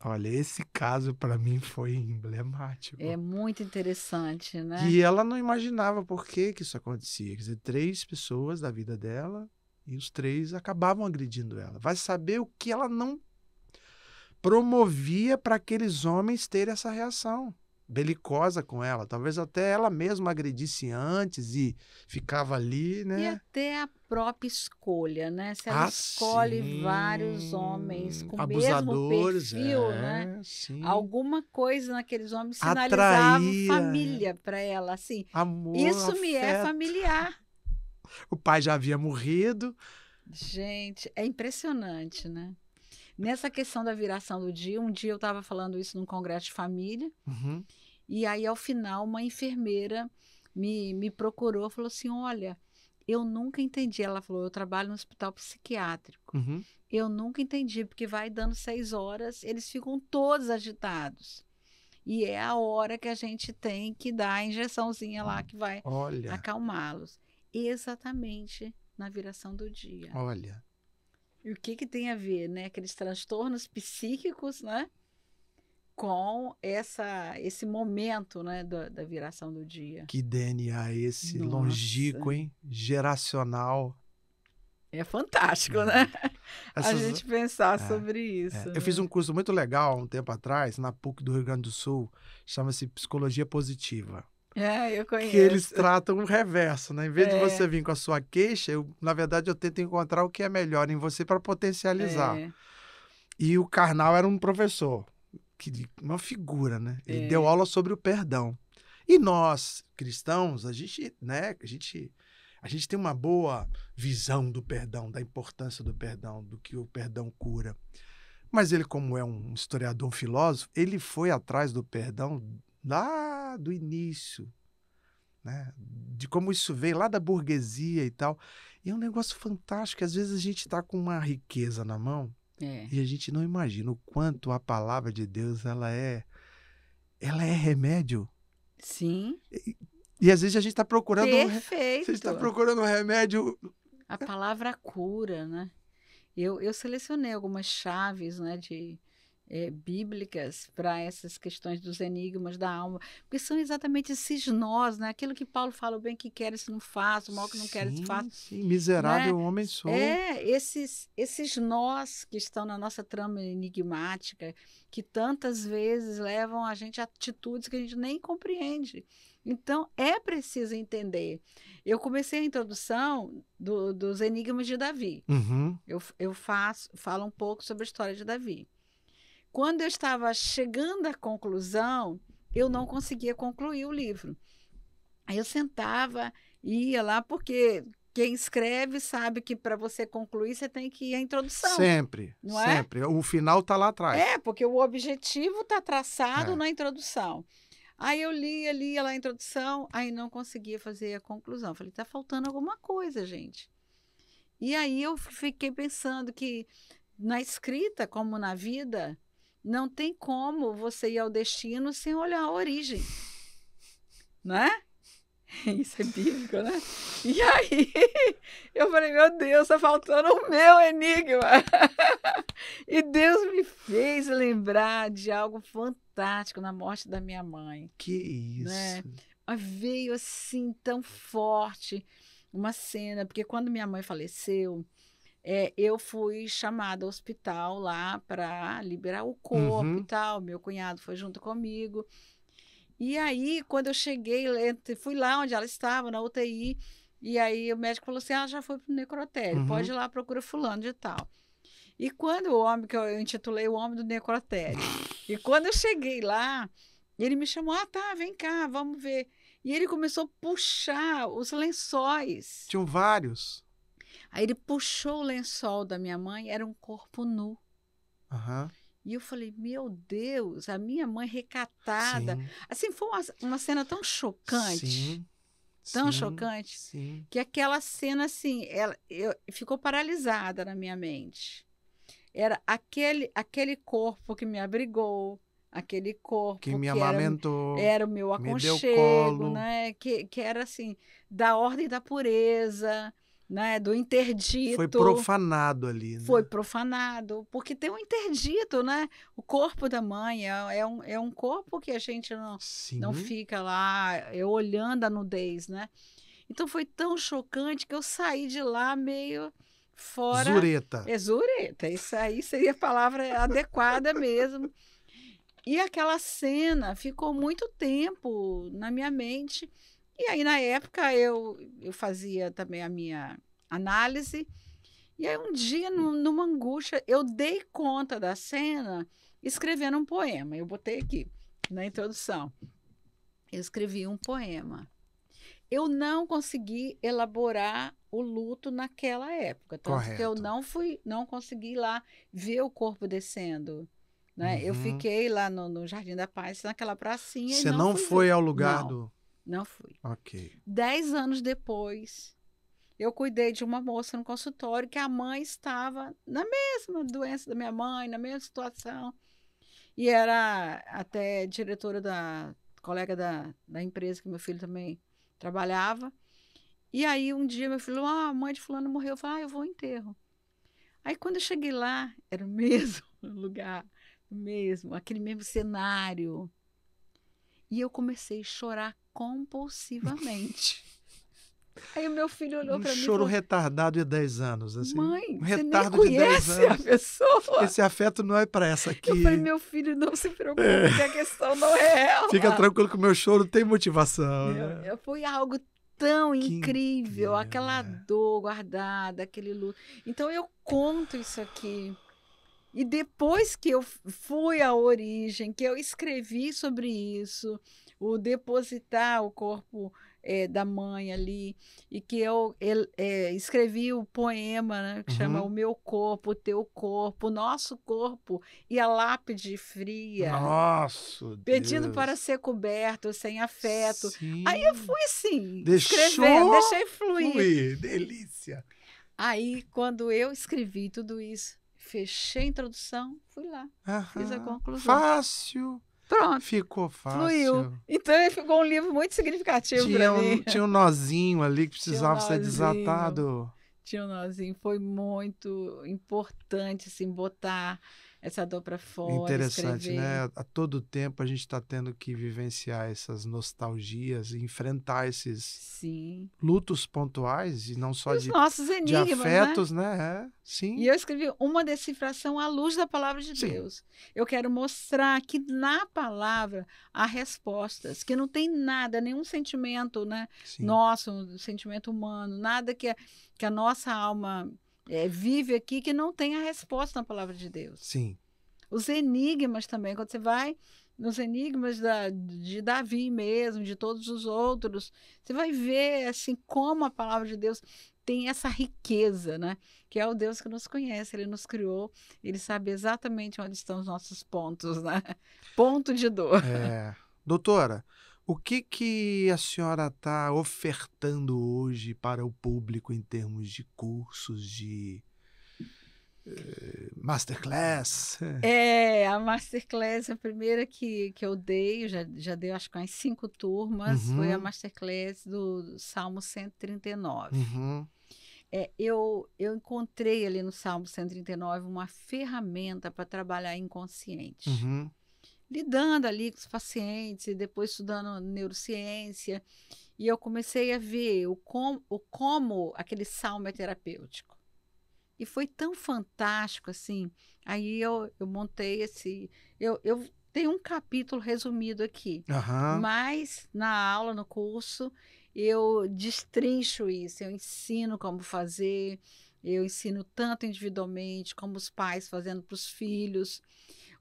Speaker 1: olha, esse caso para mim foi emblemático. É
Speaker 2: muito interessante, né? E
Speaker 1: ela não imaginava por que, que isso acontecia. Quer dizer, três pessoas da vida dela e os três acabavam agredindo ela. Vai saber o que ela não promovia para aqueles homens terem essa reação belicosa com ela. Talvez até ela mesma agredisse antes e ficava ali, né? E
Speaker 2: até a própria escolha, né? Se ela ah, escolhe sim. vários homens com Abusadores, mesmo perfil, é, né? Sim. Alguma coisa naqueles homens sinalizava Atraía, família para ela, assim. Amor, isso afeto. me é familiar.
Speaker 1: O pai já havia morrido.
Speaker 2: Gente, é impressionante, né? Nessa questão da viração do dia, um dia eu estava falando isso num congresso de família, uhum. e aí ao final uma enfermeira me, me procurou, falou assim, olha, eu nunca entendi. Ela falou, eu trabalho no hospital psiquiátrico. Uhum. Eu nunca entendi, porque vai dando seis horas, eles ficam todos agitados. E é a hora que a gente tem que dar a injeçãozinha lá que vai acalmá-los. Exatamente na viração do dia. Olha. E o que, que tem a ver, né? Aqueles transtornos psíquicos, né? Com essa, esse momento né, da, da viração do dia.
Speaker 1: Que DNA esse, Nossa. longínquo, hein? Geracional.
Speaker 2: É fantástico, uhum. né? Essas... A gente pensar é, sobre isso. É. Né? Eu fiz um
Speaker 1: curso muito legal um tempo atrás, na PUC do Rio Grande do Sul, chama-se Psicologia Positiva. É, eu conheço. Que eles tratam o reverso, né? Em vez é. de você vir com a sua queixa, eu, na verdade eu tento encontrar o que é melhor em você para potencializar. É. E o Karnal era um professor, que uma figura, né? Ele é. deu aula sobre o perdão. E nós, cristãos, a gente, né, a gente a gente tem uma boa visão do perdão, da importância do perdão, do que o perdão cura. Mas ele, como é um historiador, um filósofo, ele foi atrás do perdão lá do início, né? de como isso veio lá da burguesia e tal. E é um negócio fantástico. Às vezes a gente está com uma riqueza na mão é. e a gente não imagina o quanto a palavra de Deus ela é, ela é remédio. Sim. E, e às vezes a gente está procurando, tá Perfeito. um, está procurando um remédio.
Speaker 2: A palavra cura, né? Eu, eu selecionei algumas chaves, né, de é, bíblicas para essas questões dos enigmas da alma, porque são exatamente esses nós, né? Aquilo que Paulo fala, o bem que queres se não faz, o mal que não queres se faz.
Speaker 1: Sim, né? miserável né? homem sou. É,
Speaker 2: esses, esses nós que estão na nossa trama enigmática, que tantas vezes levam a gente a atitudes que a gente nem compreende. Então, é preciso entender. Eu comecei a introdução do, dos enigmas de Davi. Uhum. Eu, eu faço, falo um pouco sobre a história de Davi. Quando eu estava chegando à conclusão, eu não conseguia concluir o livro. Aí eu sentava, ia lá, porque quem escreve sabe que para você concluir você tem que ir à introdução. Sempre, não é? sempre.
Speaker 1: O final está lá atrás. É,
Speaker 2: porque o objetivo está traçado é. na introdução. Aí eu lia, lia lá a introdução, aí não conseguia fazer a conclusão. Falei, está faltando alguma coisa, gente. E aí eu fiquei pensando que na escrita, como na vida, não tem como você ir ao destino sem olhar a origem. Né? [LAUGHS] Isso é bíblico, né? E aí, [LAUGHS] eu falei, meu Deus, tá faltando o meu enigma. [LAUGHS] E Deus me fez lembrar de algo fantástico na morte da minha mãe. Que né? isso. Né? Mas veio assim tão forte uma cena, porque quando minha mãe faleceu, é, eu fui chamada ao hospital lá para liberar o corpo uhum. e tal. Meu cunhado foi junto comigo. E aí, quando eu cheguei, fui lá onde ela estava, na UTI, e aí o médico falou assim: ela ah, já foi para o necrotério, uhum. pode ir lá, procura fulano de tal. E quando o homem, que eu, eu intitulei o homem do necrotério, e [LAUGHS] quando eu cheguei lá, ele me chamou: ah, tá, vem cá, vamos ver. E ele começou a puxar os lençóis.
Speaker 1: Tinham vários.
Speaker 2: Aí ele puxou o lençol da minha mãe, era um corpo nu. Uhum. E eu falei, meu Deus, a minha mãe recatada. Sim. Assim, foi uma, uma cena tão chocante. Sim. Tão sim, chocante que aquela cena assim, ela eu, ficou paralisada na minha mente. Era aquele aquele corpo que me abrigou, aquele corpo que me que amamentou, era, era o meu aconchego, me né? Que, que era assim da ordem da pureza, né, do interdito. Foi profanado ali. Né? Foi profanado, porque tem um interdito, né? O corpo da mãe é, é um, é um corpo que a gente não, não fica lá olhando a nudez, né? Então foi tão chocante que eu saí de lá meio fora. Zureta. É zureta, isso aí seria a palavra [LAUGHS] adequada mesmo. E aquela cena ficou muito tempo na minha mente e aí, na época, eu, eu fazia também a minha análise. E aí, um dia, hum. no, numa angústia, eu dei conta da cena escrevendo um poema. Eu botei aqui na introdução. Eu escrevi um poema. Eu não consegui elaborar o luto naquela época, tanto Correto. que eu não fui, não consegui lá ver o corpo descendo. Né? Uhum. Eu fiquei lá no, no, Jardim da Paz, naquela pracinha. Você não, não foi ver. ao lugar não. do. Não fui. Ok. Dez anos depois, eu cuidei de uma moça no consultório que a mãe estava na mesma doença da minha mãe, na mesma situação. E era até diretora da colega da, da empresa que meu filho também trabalhava. E aí um dia meu filho falou: Ah, a mãe de fulano morreu. Eu falei, ah, eu vou ao enterro. Aí quando eu cheguei lá, era o [LAUGHS] mesmo lugar, mesmo, aquele mesmo cenário. E eu comecei a chorar compulsivamente. [LAUGHS] Aí o meu filho olhou um para mim. Choro falou,
Speaker 1: retardado de 10 anos. Assim, Mãe, um retardo você nem conhece de 10 anos. a pessoa. Esse afeto não é para essa aqui. Eu falei, meu
Speaker 2: filho, não se preocupe, é. que a questão não é ela. Fica tranquilo
Speaker 1: que o meu choro tem motivação. né?
Speaker 2: Foi algo tão incrível, incrível, aquela né? dor guardada, aquele luto. Então eu conto isso aqui e depois que eu fui à origem, que eu escrevi sobre isso, o depositar o corpo é, da mãe ali, e que eu ele, eh, é, escrevi o poema né, que uhum. chama O Meu Corpo, o Teu Corpo, o Nosso Corpo e a Lápide Fria.
Speaker 1: Nossa! Pedindo Deus. para
Speaker 2: ser coberto, sem afeto. Sim. Aí eu fui assim, Deixou escrevendo, deixei fluir. fluir.
Speaker 1: Delícia!
Speaker 2: Aí, quando eu escrevi tudo isso, fechei a introdução, fui lá, Aham, fiz a conclusão. Fácil.
Speaker 1: Pronto. Ficou fácil. Fluiu.
Speaker 2: Então ficou um livro muito significativo para um, mim. Tinha um
Speaker 1: nozinho ali que precisava um ser desatado.
Speaker 2: Tinha um nozinho. Foi muito importante, assim, botar essa dor para fora. Interessante, né? escrever.
Speaker 1: né? A todo tempo a gente está tendo que vivenciar essas nostalgias, enfrentar esses sim. lutos pontuais e não só e de, nossos enigmas, de né? afetos, né? né? É, sim. E eu
Speaker 2: escrevi uma decifração à luz da palavra de sim. Deus. Eu quero mostrar que na palavra há respostas, que não tem nada, nenhum sentimento, né? Nosso, um sentimento humano, nada que, que a nossa alma é, vive aqui que não tem a resposta na palavra de Deus. Sim. Os enigmas também, quando você vai nos enigmas da, de Davi mesmo, de todos os outros, você vai ver assim como a palavra de Deus tem essa riqueza, né? Que é o Deus que nos conhece, ele nos criou, ele sabe exatamente onde estão os nossos pontos, né? [LAUGHS] Ponto de dor.
Speaker 1: É. Doutora, o que, que a senhora está ofertando hoje para o público em termos de cursos, de uh, masterclass?
Speaker 2: É, a masterclass, a primeira que, que eu dei, já, já dei acho que umas cinco turmas, uhum. foi a uhum. masterclass do Salmo 139. Uhum. É, eu, eu encontrei ali no Salmo 139 uma ferramenta para trabalhar inconsciente. Uhum lidando ali com os pacientes, e depois estudando neurociência. E eu comecei a ver o, com, o como aquele salmo é terapêutico. E foi tão fantástico assim. Aí eu, eu montei esse. Eu, eu tenho um capítulo resumido aqui, uhum. mas na aula, no curso, eu destrincho isso, eu ensino como fazer, eu ensino tanto individualmente, como os pais fazendo para os filhos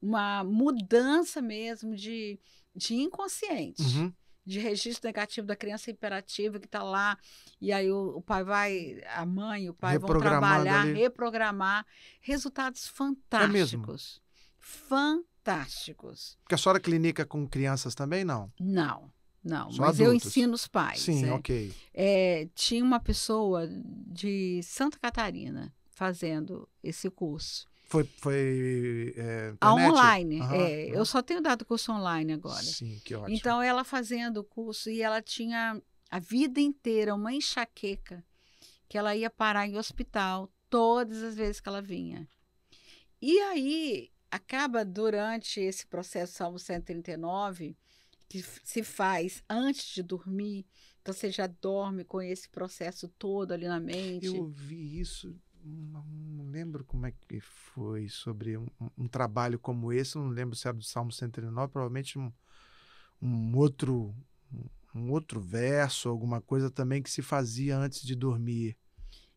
Speaker 2: uma mudança mesmo de, de inconsciente. Uhum. De registro negativo da criança hiperativa que está lá, e aí o, o, pai vai, a mãe, o pai vão trabalhar, ali. reprogramar. Resultados é fantásticos. É fantásticos.
Speaker 1: Porque a senhora clinica com crianças também, não?
Speaker 2: Não. Não, Só mas adultos. eu ensino os pais. Sim, é. ok. É, tinha uma pessoa de Santa Catarina fazendo esse curso.
Speaker 1: Foi, foi eh, é, online. Uhum, é,
Speaker 2: Eu só tenho dado curso online agora. Sim, que ótimo. Então, ela fazendo o curso e ela tinha a vida inteira uma enxaqueca que ela ia parar em hospital todas as vezes que ela vinha. E aí, acaba durante esse processo Salmo 139, que se faz antes de dormir, então você já dorme com esse processo todo ali na
Speaker 1: mente. Eu vi isso não lembro como é que foi sobre um, um trabalho como esse, não lembro se era do Salmo 109, provavelmente um, um outro um outro verso, alguma coisa também que se fazia antes de dormir.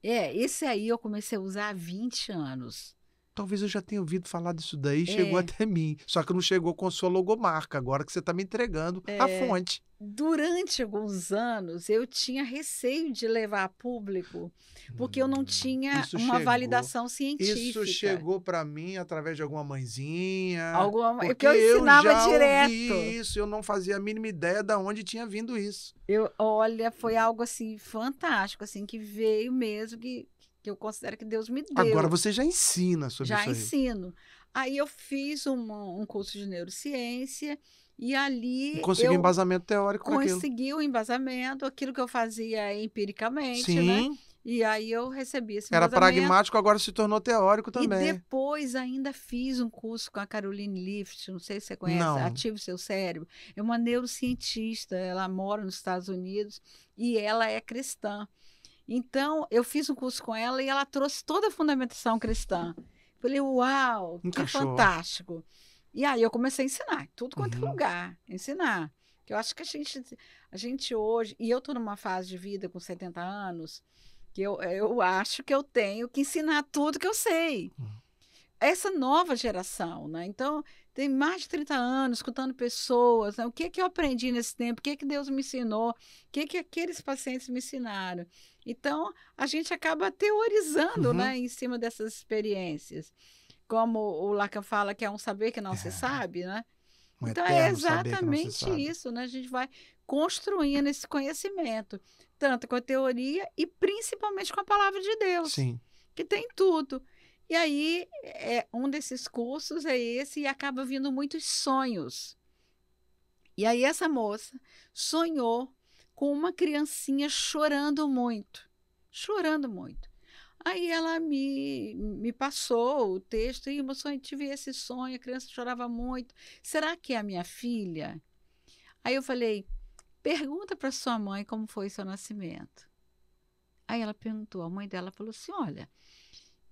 Speaker 2: É, esse aí eu comecei a usar há 20 anos
Speaker 1: talvez eu já tenha ouvido falar disso daí, é. chegou até mim. Só que não chegou com a sua logomarca, agora que você está me entregando é. a fonte.
Speaker 2: Durante alguns anos, eu tinha receio de levar a público, porque eu não hum, tinha uma chegou, validação científica. Isso chegou
Speaker 1: para mim através de alguma mãezinha. Alguma mãe, é porque eu ensinava já direto. isso, eu não fazia a mínima ideia
Speaker 2: de onde tinha vindo isso. Eu, olha, foi algo assim fantástico, assim que veio mesmo que que eu considero que Deus me deu. Agora você
Speaker 1: já ensina sobre já isso. Já
Speaker 2: ensino. Aí eu fiz um curso de neurociência e ali. E consegui eu embasamento teórico Consegui o embasamento, aquilo que eu fazia empiricamente, né? Sim. né? E aí eu recebi esse Era pragmático,
Speaker 1: agora se tornou teórico também. E
Speaker 2: depois ainda fiz um curso com a Caroline Lift, não sei se você conhece, não. o Seu Cérebro. É uma neurocientista, ela mora nos Estados Unidos e ela é cristã. Então, eu fiz um curso com ela e ela trouxe toda a fundamentação cristã. Falei, uau, que fantástico. E aí eu comecei a ensinar, tudo quanto é uhum. é lugar, ensinar. Que eu acho que a gente, a gente hoje, e eu estou numa fase de vida com 70 anos, que eu, eu acho que eu tenho que ensinar tudo que eu sei. Uhum. Essa nova geração, né? Então, tem mais de 30 anos escutando pessoas, né? o que que eu aprendi nesse tempo, o que que Deus me ensinou, o que que aqueles pacientes me ensinaram. Então, a gente acaba teorizando uhum. né, em cima dessas experiências. Como o Lacan fala que é um saber que não é. se sabe, né? Um então, é exatamente isso, né? A gente vai construindo esse conhecimento, tanto com a teoria e principalmente com a palavra de Deus. Sim. Que tem tudo. E aí, é, um desses cursos é esse, e acaba vindo muitos sonhos. E aí, essa moça sonhou com uma criancinha chorando muito, chorando muito. Aí ela me, me passou o texto e eu tive esse sonho, a criança chorava muito. Será que é a minha filha? Aí eu falei, pergunta para sua mãe como foi seu nascimento. Aí ela perguntou, a mãe dela falou assim, olha,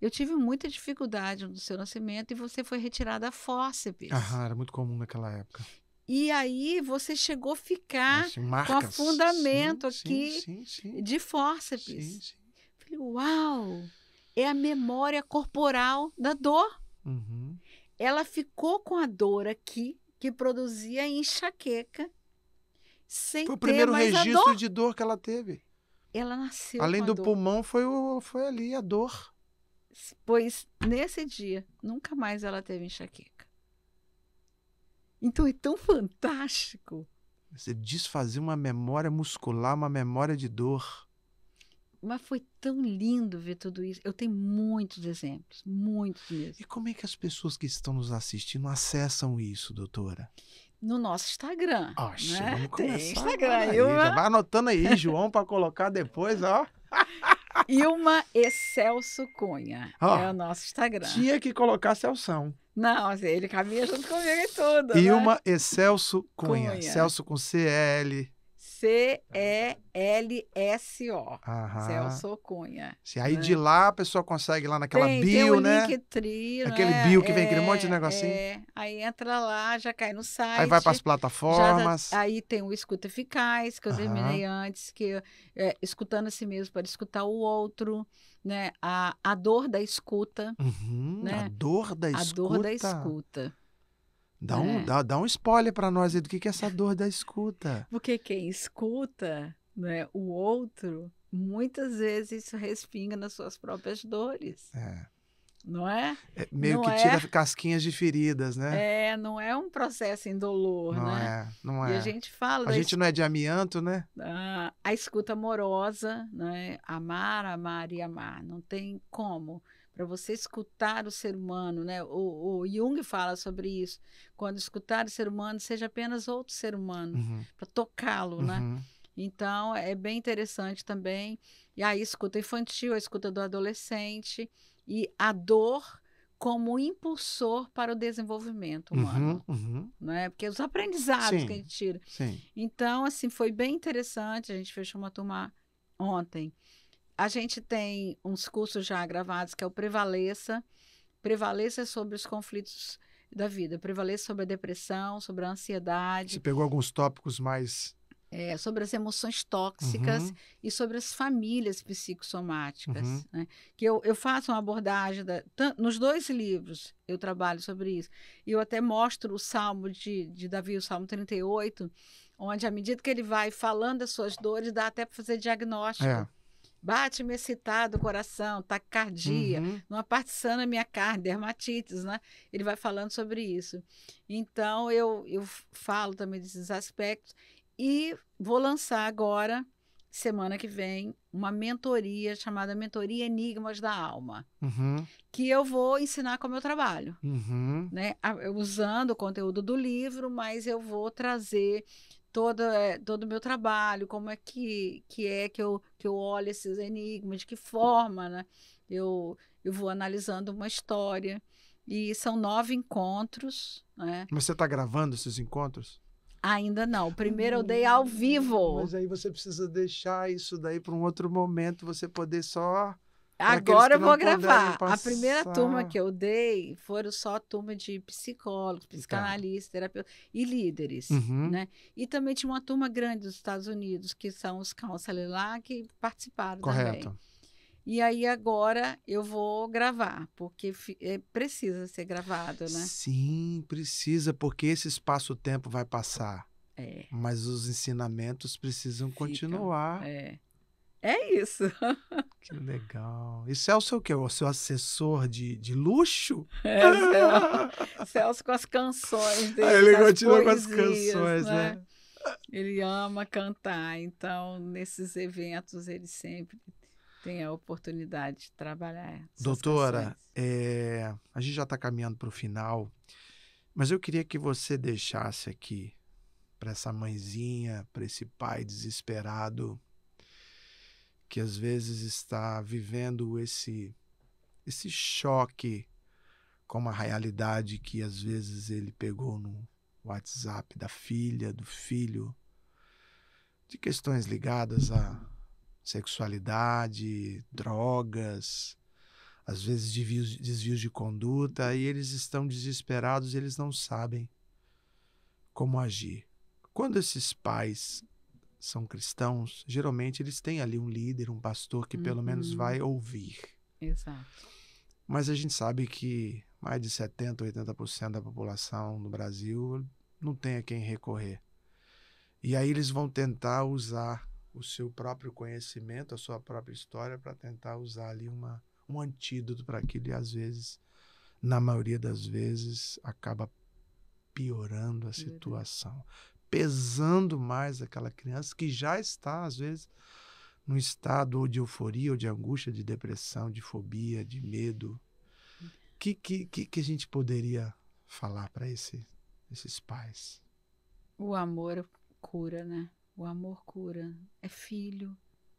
Speaker 2: eu tive muita dificuldade no seu nascimento e você foi retirada a fórceps.
Speaker 1: era muito comum naquela época.
Speaker 2: E aí você chegou a ficar Nossa, com afundamento sim, aqui sim, sim, de fórceps. Falei, uau! É a memória corporal da dor. Uhum. Ela ficou com a dor aqui, que produzia enxaqueca, sem Foi o primeiro registro dor.
Speaker 1: de dor que ela teve.
Speaker 2: Ela nasceu Além do dor. pulmão, foi, o, foi ali a dor. Pois nesse dia, nunca mais ela teve enxaqueca. Então é tão fantástico.
Speaker 1: Você desfazer uma memória muscular, uma memória de dor.
Speaker 2: Mas foi tão lindo ver tudo isso. Eu tenho muitos exemplos, muitos mesmo. E como é que as
Speaker 1: pessoas que estão nos assistindo acessam isso, doutora?
Speaker 2: No nosso Instagram. Oxe, né? vamos começar. Tem Instagram. Agora, eu... Vai
Speaker 1: anotando aí, João, para colocar depois, ó.
Speaker 2: Ilma e Celso Cunha. Ó, é o nosso Instagram. Tinha
Speaker 1: que colocar Celção.
Speaker 2: Não, assim, ele caminha junto comigo e tudo. Né? Ilma né?
Speaker 1: e Celso Cunha. Cunha. Celso com C-L.
Speaker 2: C-E-L-S-O. Celso Cunha.
Speaker 1: Se aí né? de lá a pessoa consegue lá naquela tem, bio, tem né?
Speaker 2: trio. Né? aquele bio que é, vem aquele é, monte
Speaker 1: de negocinho. É.
Speaker 2: Aí entra lá, já cai no site. Aí vai para as plataformas. Já, tá, aí tem o Escuta Eficaz, que eu Aham. terminei antes, que é, escutando a si mesmo para escutar o outro. Né? A, a dor da escuta. Uhum, né? A dor da a escuta. A dor da escuta.
Speaker 1: Dá, um, é. dá, dá um spoiler para nós aí do que, que é essa dor da escuta. [LAUGHS]
Speaker 2: Porque quem escuta né, o outro, muitas vezes isso respinga nas suas próprias dores. É. Não é? é meio não que tira é...
Speaker 1: casquinhas de feridas, né?
Speaker 2: É, não é um processo indolor, não né? É, não é. E a é. gente fala. A gente
Speaker 1: não é de amianto, né?
Speaker 2: Ah, a escuta amorosa, né? Amar, amar e amar. Não tem como para você escutar o ser humano, né? O, o, Jung fala sobre isso. Quando escutar o ser humano, seja apenas outro ser humano, uhum. para tocá-lo, né? uhum. né? Então, é bem interessante também. E a escuta infantil, a escuta do adolescente e a dor como impulsor para o desenvolvimento uhum, humano, uhum, uhum. né? Porque os aprendizados sim, que a gente tira. Sim. Então, assim, foi bem interessante. A gente fechou uma turma ontem a gente tem uns cursos já gravados que é o Prevaleça. Prevaleça é sobre os conflitos da vida. Prevaleça sobre a depressão, sobre a ansiedade. Você
Speaker 1: pegou alguns tópicos mais
Speaker 2: é, sobre as emoções tóxicas uhum. e sobre as famílias psicossomáticas. Uhum. Né? Que eu, eu faço uma abordagem da, nos dois livros, eu trabalho sobre isso. E eu até mostro o Salmo de, de Davi, o Salmo 38, onde, à medida que ele vai falando das suas dores, dá até para fazer diagnóstico. É. Bate-me excitado o coração, taquicardia, uhum. numa parte sana minha carne, dermatites, né? Ele vai falando sobre isso. Então, eu, eu falo também desses aspectos e vou lançar agora, semana que vem, uma mentoria chamada Mentoria Enigmas da Alma, uhum. que eu vou ensinar como eu trabalho,
Speaker 1: uhum.
Speaker 2: né? Usando o conteúdo do livro, mas eu vou trazer todo é, todo o meu trabalho, como é que, que é que eu, que eu olho esses enigmas, de que forma, né? Eu, eu vou analisando uma história. E são nove encontros, né?
Speaker 1: Mas você está gravando esses encontros?
Speaker 2: Ainda não. Primeiro eu dei ao hum, vivo.
Speaker 1: Mas aí você precisa deixar isso daí para um outro momento, você poder só Agora eu vou gravar. A primeira turma que
Speaker 2: eu dei foram só turma de psicólogos, tá. psicanalistas, tá. terapeutas e líderes, uhum. né? E também tinha uma turma grande dos Estados Unidos, que são os counselors lá, que participaram Correto. também. E aí agora eu vou gravar, porque é, precisa ser gravado, né?
Speaker 1: Sim, precisa, porque esse espaço-tempo vai passar. É. Mas os ensinamentos precisam Fica, continuar.
Speaker 2: É. É isso.
Speaker 1: Que legal. E Celso é o quê? O seu assessor de, de luxo? [LAUGHS] É, Celso,
Speaker 2: Celso com as canções ah, dele. Ah, ele continua poesias, com as canções, né? né? Ele ama cantar, então nesses eventos ele sempre tem a oportunidade de trabalhar. Doutora,
Speaker 1: é, a gente já está caminhando para o final, mas eu queria que você deixasse aqui para essa mãezinha, para esse pai desesperado que às vezes está vivendo esse esse choque com a realidade que às vezes ele pegou no WhatsApp da filha, do filho, de questões ligadas à sexualidade, drogas, às vezes desvios, desvios de conduta, e eles estão desesperados, eles não sabem como agir. Quando esses pais são cristãos, geralmente eles têm ali um líder, um pastor que uhum. pelo menos uhum. vai ouvir. Exato. Mas a gente sabe que mais de 70, 80% da população no Brasil não tem a quem recorrer. E aí eles vão tentar usar o seu próprio conhecimento, a sua própria história para tentar usar ali uma um antídoto para aquilo e às vezes, na maioria das vezes, acaba piorando a situação, pesando mais aquela criança que já está, às vezes, num estado de euforia, ou de angústia, de depressão, de fobia, de medo. O que, que, que a gente poderia falar para esse, esses pais?
Speaker 2: O amor cura, né? O amor cura. É filho,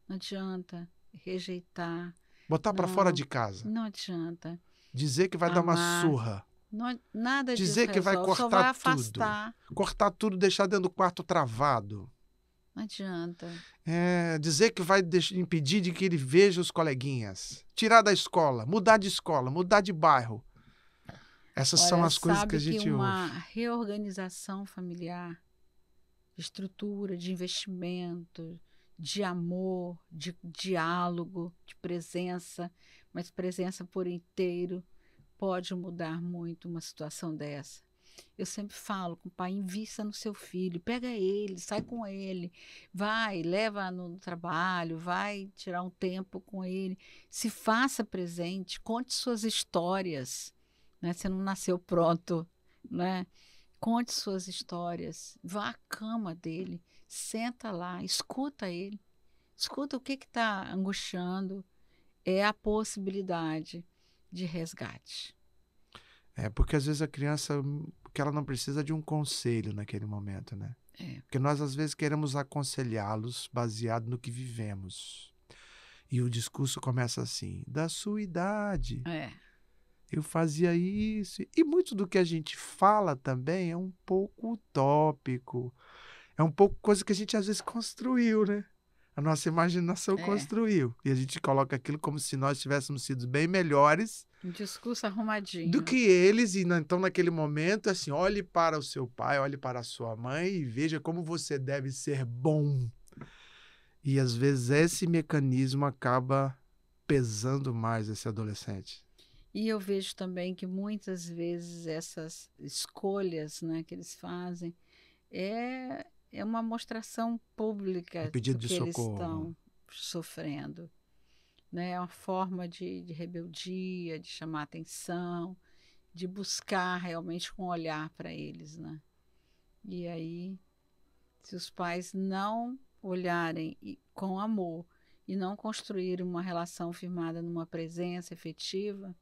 Speaker 2: não adianta rejeitar.
Speaker 1: Botar para fora de casa.
Speaker 2: Não adianta.
Speaker 1: Dizer que vai Amar. dar uma surra.
Speaker 2: Não, é nada Dizer que resolve, vai cortar vai tudo.
Speaker 1: Cortar tudo, deixar dentro do quarto travado.
Speaker 2: Não adianta.
Speaker 1: É, dizer que vai impedir de que ele veja os coleguinhas. Tirar da escola, mudar de escola, mudar de bairro. Essas Olha, são as coisas que a gente que uma ouve. Uma
Speaker 2: reorganização familiar, de estrutura, de investimento, de amor, de diálogo, de presença, mas presença por inteiro pode mudar muito uma situação dessa. Eu sempre falo com o pai, invista no seu filho, pega ele, sai com ele, vai, leva no trabalho, vai tirar um tempo com ele, se faça presente, conte suas histórias, né? Você não nasceu pronto, né? Conte suas histórias, vá à cama dele, senta lá, escuta ele, escuta o que está angustiando, é a possibilidade de resgate.
Speaker 1: É, porque às vezes a criança, hum, que ela não precisa de um conselho naquele momento, né? É. Porque nós às vezes queremos aconselhá-los baseado no que vivemos. E o discurso começa assim: da sua idade. É. Eu fazia isso. E muito do que a gente fala também é um pouco utópico. É um pouco coisa que a gente às vezes construiu, né? a nossa imaginação é. construiu. E a gente coloca aquilo como se nós tivéssemos sido bem melhores.
Speaker 2: Um discurso arrumadinho. Do que
Speaker 1: eles. E então, naquele momento, assim, olhe para o seu pai, olhe para a sua mãe e veja como você deve ser bom. E às vezes esse mecanismo acaba pesando mais esse adolescente.
Speaker 2: E eu vejo também que muitas vezes essas escolhas né, que eles fazem é, é uma mostração pública um pedido do que de eles estão sofrendo. Né? É uma forma de, de rebeldia, de chamar atenção, de buscar realmente um olhar para eles. Né? E aí, se os pais não olharem e, com amor e não construírem uma relação firmada numa presença efetiva,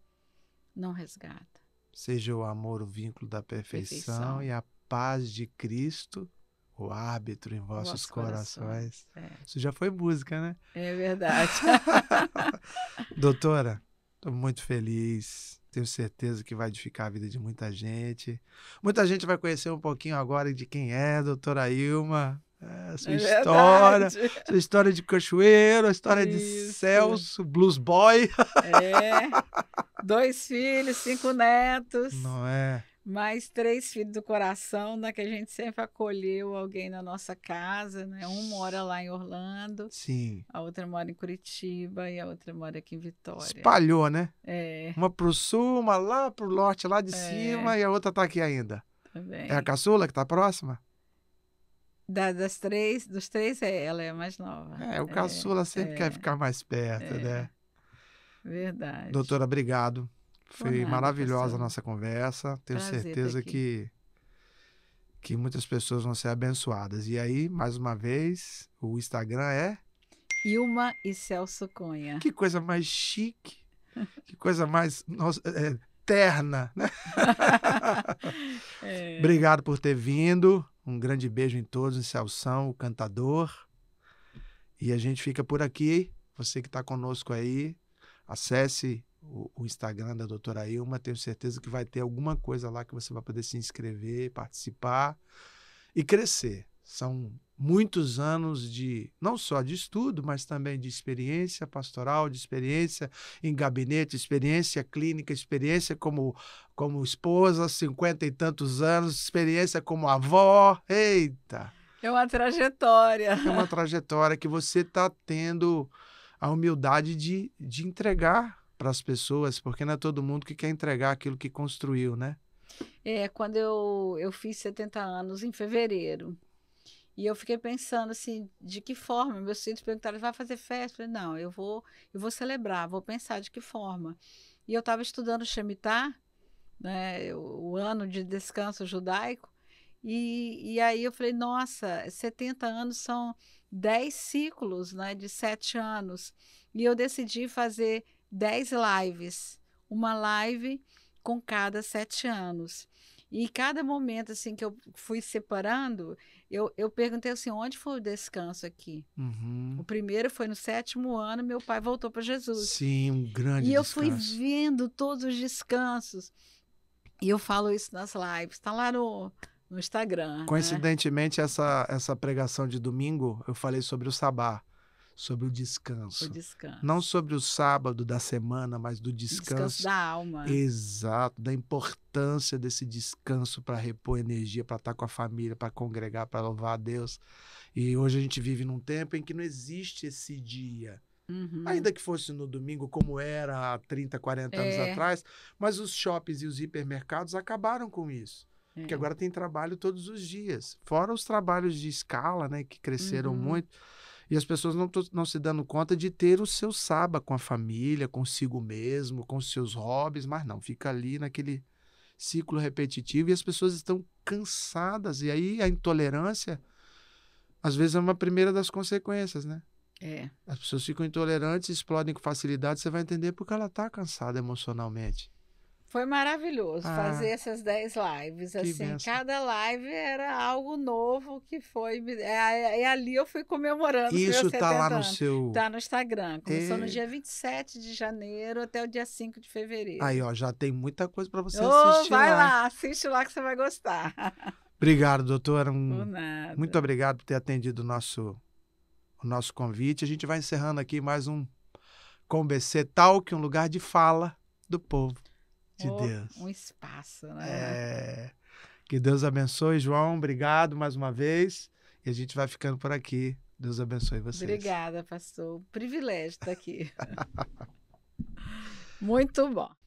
Speaker 2: não resgata.
Speaker 1: Seja o amor o vínculo da perfeição. perfeição. e a paz de Cristo o árbitro em vossos, corações. corações. É. Isso já foi música, né?
Speaker 2: É verdade. [LAUGHS]
Speaker 1: Doutora, estou muito feliz. Tenho certeza que vai edificar a vida de muita gente. Muita gente vai conhecer um pouquinho agora de quem é a doutora Ilma. É, sua é história, verdade. sua história de cachoeiro, a história Isso. de Celso, blues boy. É.
Speaker 2: [LAUGHS] Dois filhos, cinco netos. Não é? mais três filhos do coração, né? Que a gente sempre acolheu alguém na nossa casa, né? Um mora lá em Orlando. Sim. A outra mora em Curitiba e a outra mora aqui em Vitória. Espalhou, né? É.
Speaker 1: Uma pro sul, uma lá pro norte, lá de é. cima, e a outra tá aqui ainda. Também. Tá é a caçula que tá próxima?
Speaker 2: Da, das três, dos três é ela, é a mais nova. É, o caçula é, sempre é, quer ficar mais perto, é. né? Verdade.
Speaker 1: Doutora, obrigado. Foi maravilhosa professor. a nossa conversa. Tenho Prazer certeza que que muitas pessoas vão ser abençoadas. E aí, mais uma vez, o Instagram é
Speaker 2: Ilma e Celso Cunha. Que
Speaker 1: coisa mais chique. que coisa mais nossa, é, terna, né? [LAUGHS] é. Obrigado por ter vindo. Um grande beijo em todos, em Celso, o cantador. E a gente fica por aqui. Você que está conosco aí, acesse o, Instagram da doutora Ilma. Tenho certeza que vai ter alguma coisa lá que você vai poder se inscrever, participar e crescer. São muitos anos de não só de estudo, mas também de experiência pastoral, de experiência em gabinete, experiência clínica, experiência como como esposa, cinquenta e tantos anos, experiência como avó. Eita! É uma trajetória. É uma trajetória que você está tendo a humildade de, de entregar para as pessoas, porque não é todo mundo que quer entregar aquilo que construiu, né?
Speaker 2: É, quando eu, eu fiz 70 anos, em fevereiro, e eu fiquei pensando assim, de que forma? Meus filhos perguntaram, vai fazer festa? Eu falei, não, eu vou, eu vou celebrar, vou pensar de que forma. E eu estava estudando Shemitah, né, o ano de descanso judaico, e, e aí eu falei, nossa, 70 anos são 10 ciclos né, de 7 anos. E eu decidi fazer 10 lives, uma live com cada sete anos. E cada momento assim que eu fui separando, eu, eu perguntei assim, onde foi o descanso aqui?
Speaker 1: Uhum. O
Speaker 2: primeiro foi no sétimo ano, meu pai voltou para Jesus. Sim,
Speaker 1: um grande. E eu fui
Speaker 2: vendo todos os descansos. E eu falo isso nas lives, tá lá no, no Instagram. Coincidentemente,
Speaker 1: né? essa, essa pregação de domingo, eu falei sobre o sabá sobre o descanso. o descanso. Não sobre o sábado da semana, mas do descanso. Descanso da alma. Exato, da importância desse descanso para repor energia, para estar com a família, para congregar, para louvar a Deus. E hoje a gente vive num tempo em que não existe esse dia. Uhum. Ainda que fosse no domingo, como era há 30, 40 anos é. atrás, mas os shoppings e os hipermercados acabaram com isso. É. Porque agora tem trabalho todos os dias. Fora os trabalhos de escala, né, que cresceram uhum. muito. E as pessoas não se dando conta de ter o seu sábado com a família, consigo mesmo, com os seus hobbies, mas não, fica ali naquele ciclo repetitivo e as pessoas estão cansadas. E aí a intolerância, às vezes, é uma primeira das consequências, né? É. As pessoas ficam intolerantes, explodem com facilidade, você vai entender porque ela está cansada emocionalmente.
Speaker 2: Foi maravilhoso ah, fazer essas 10 lives. Assim, benção. cada live era algo novo que foi. É, é, e ali eu fui comemorando. Isso está lá no seu. Está no Instagram. Começou é... no dia 27 de janeiro até o dia 5 de fevereiro. Aí,
Speaker 1: ó, já tem muita coisa para você oh, assistir. Vai lá. lá,
Speaker 2: assiste lá que você vai gostar. [LAUGHS]
Speaker 1: Obrigado, doutora. Um...
Speaker 2: nada. Muito
Speaker 1: obrigado por ter atendido o nosso, o nosso convite. A gente vai encerrando aqui mais um BC Tal, que um lugar de fala do povo de oh, Deus. Um espaço, né? É. Que Deus abençoe, João. Obrigado mais uma vez. E a gente vai ficando por aqui. Deus abençoe vocês.
Speaker 2: Obrigada, pastor. Um privilégio estar aqui. [LAUGHS] Muito bom.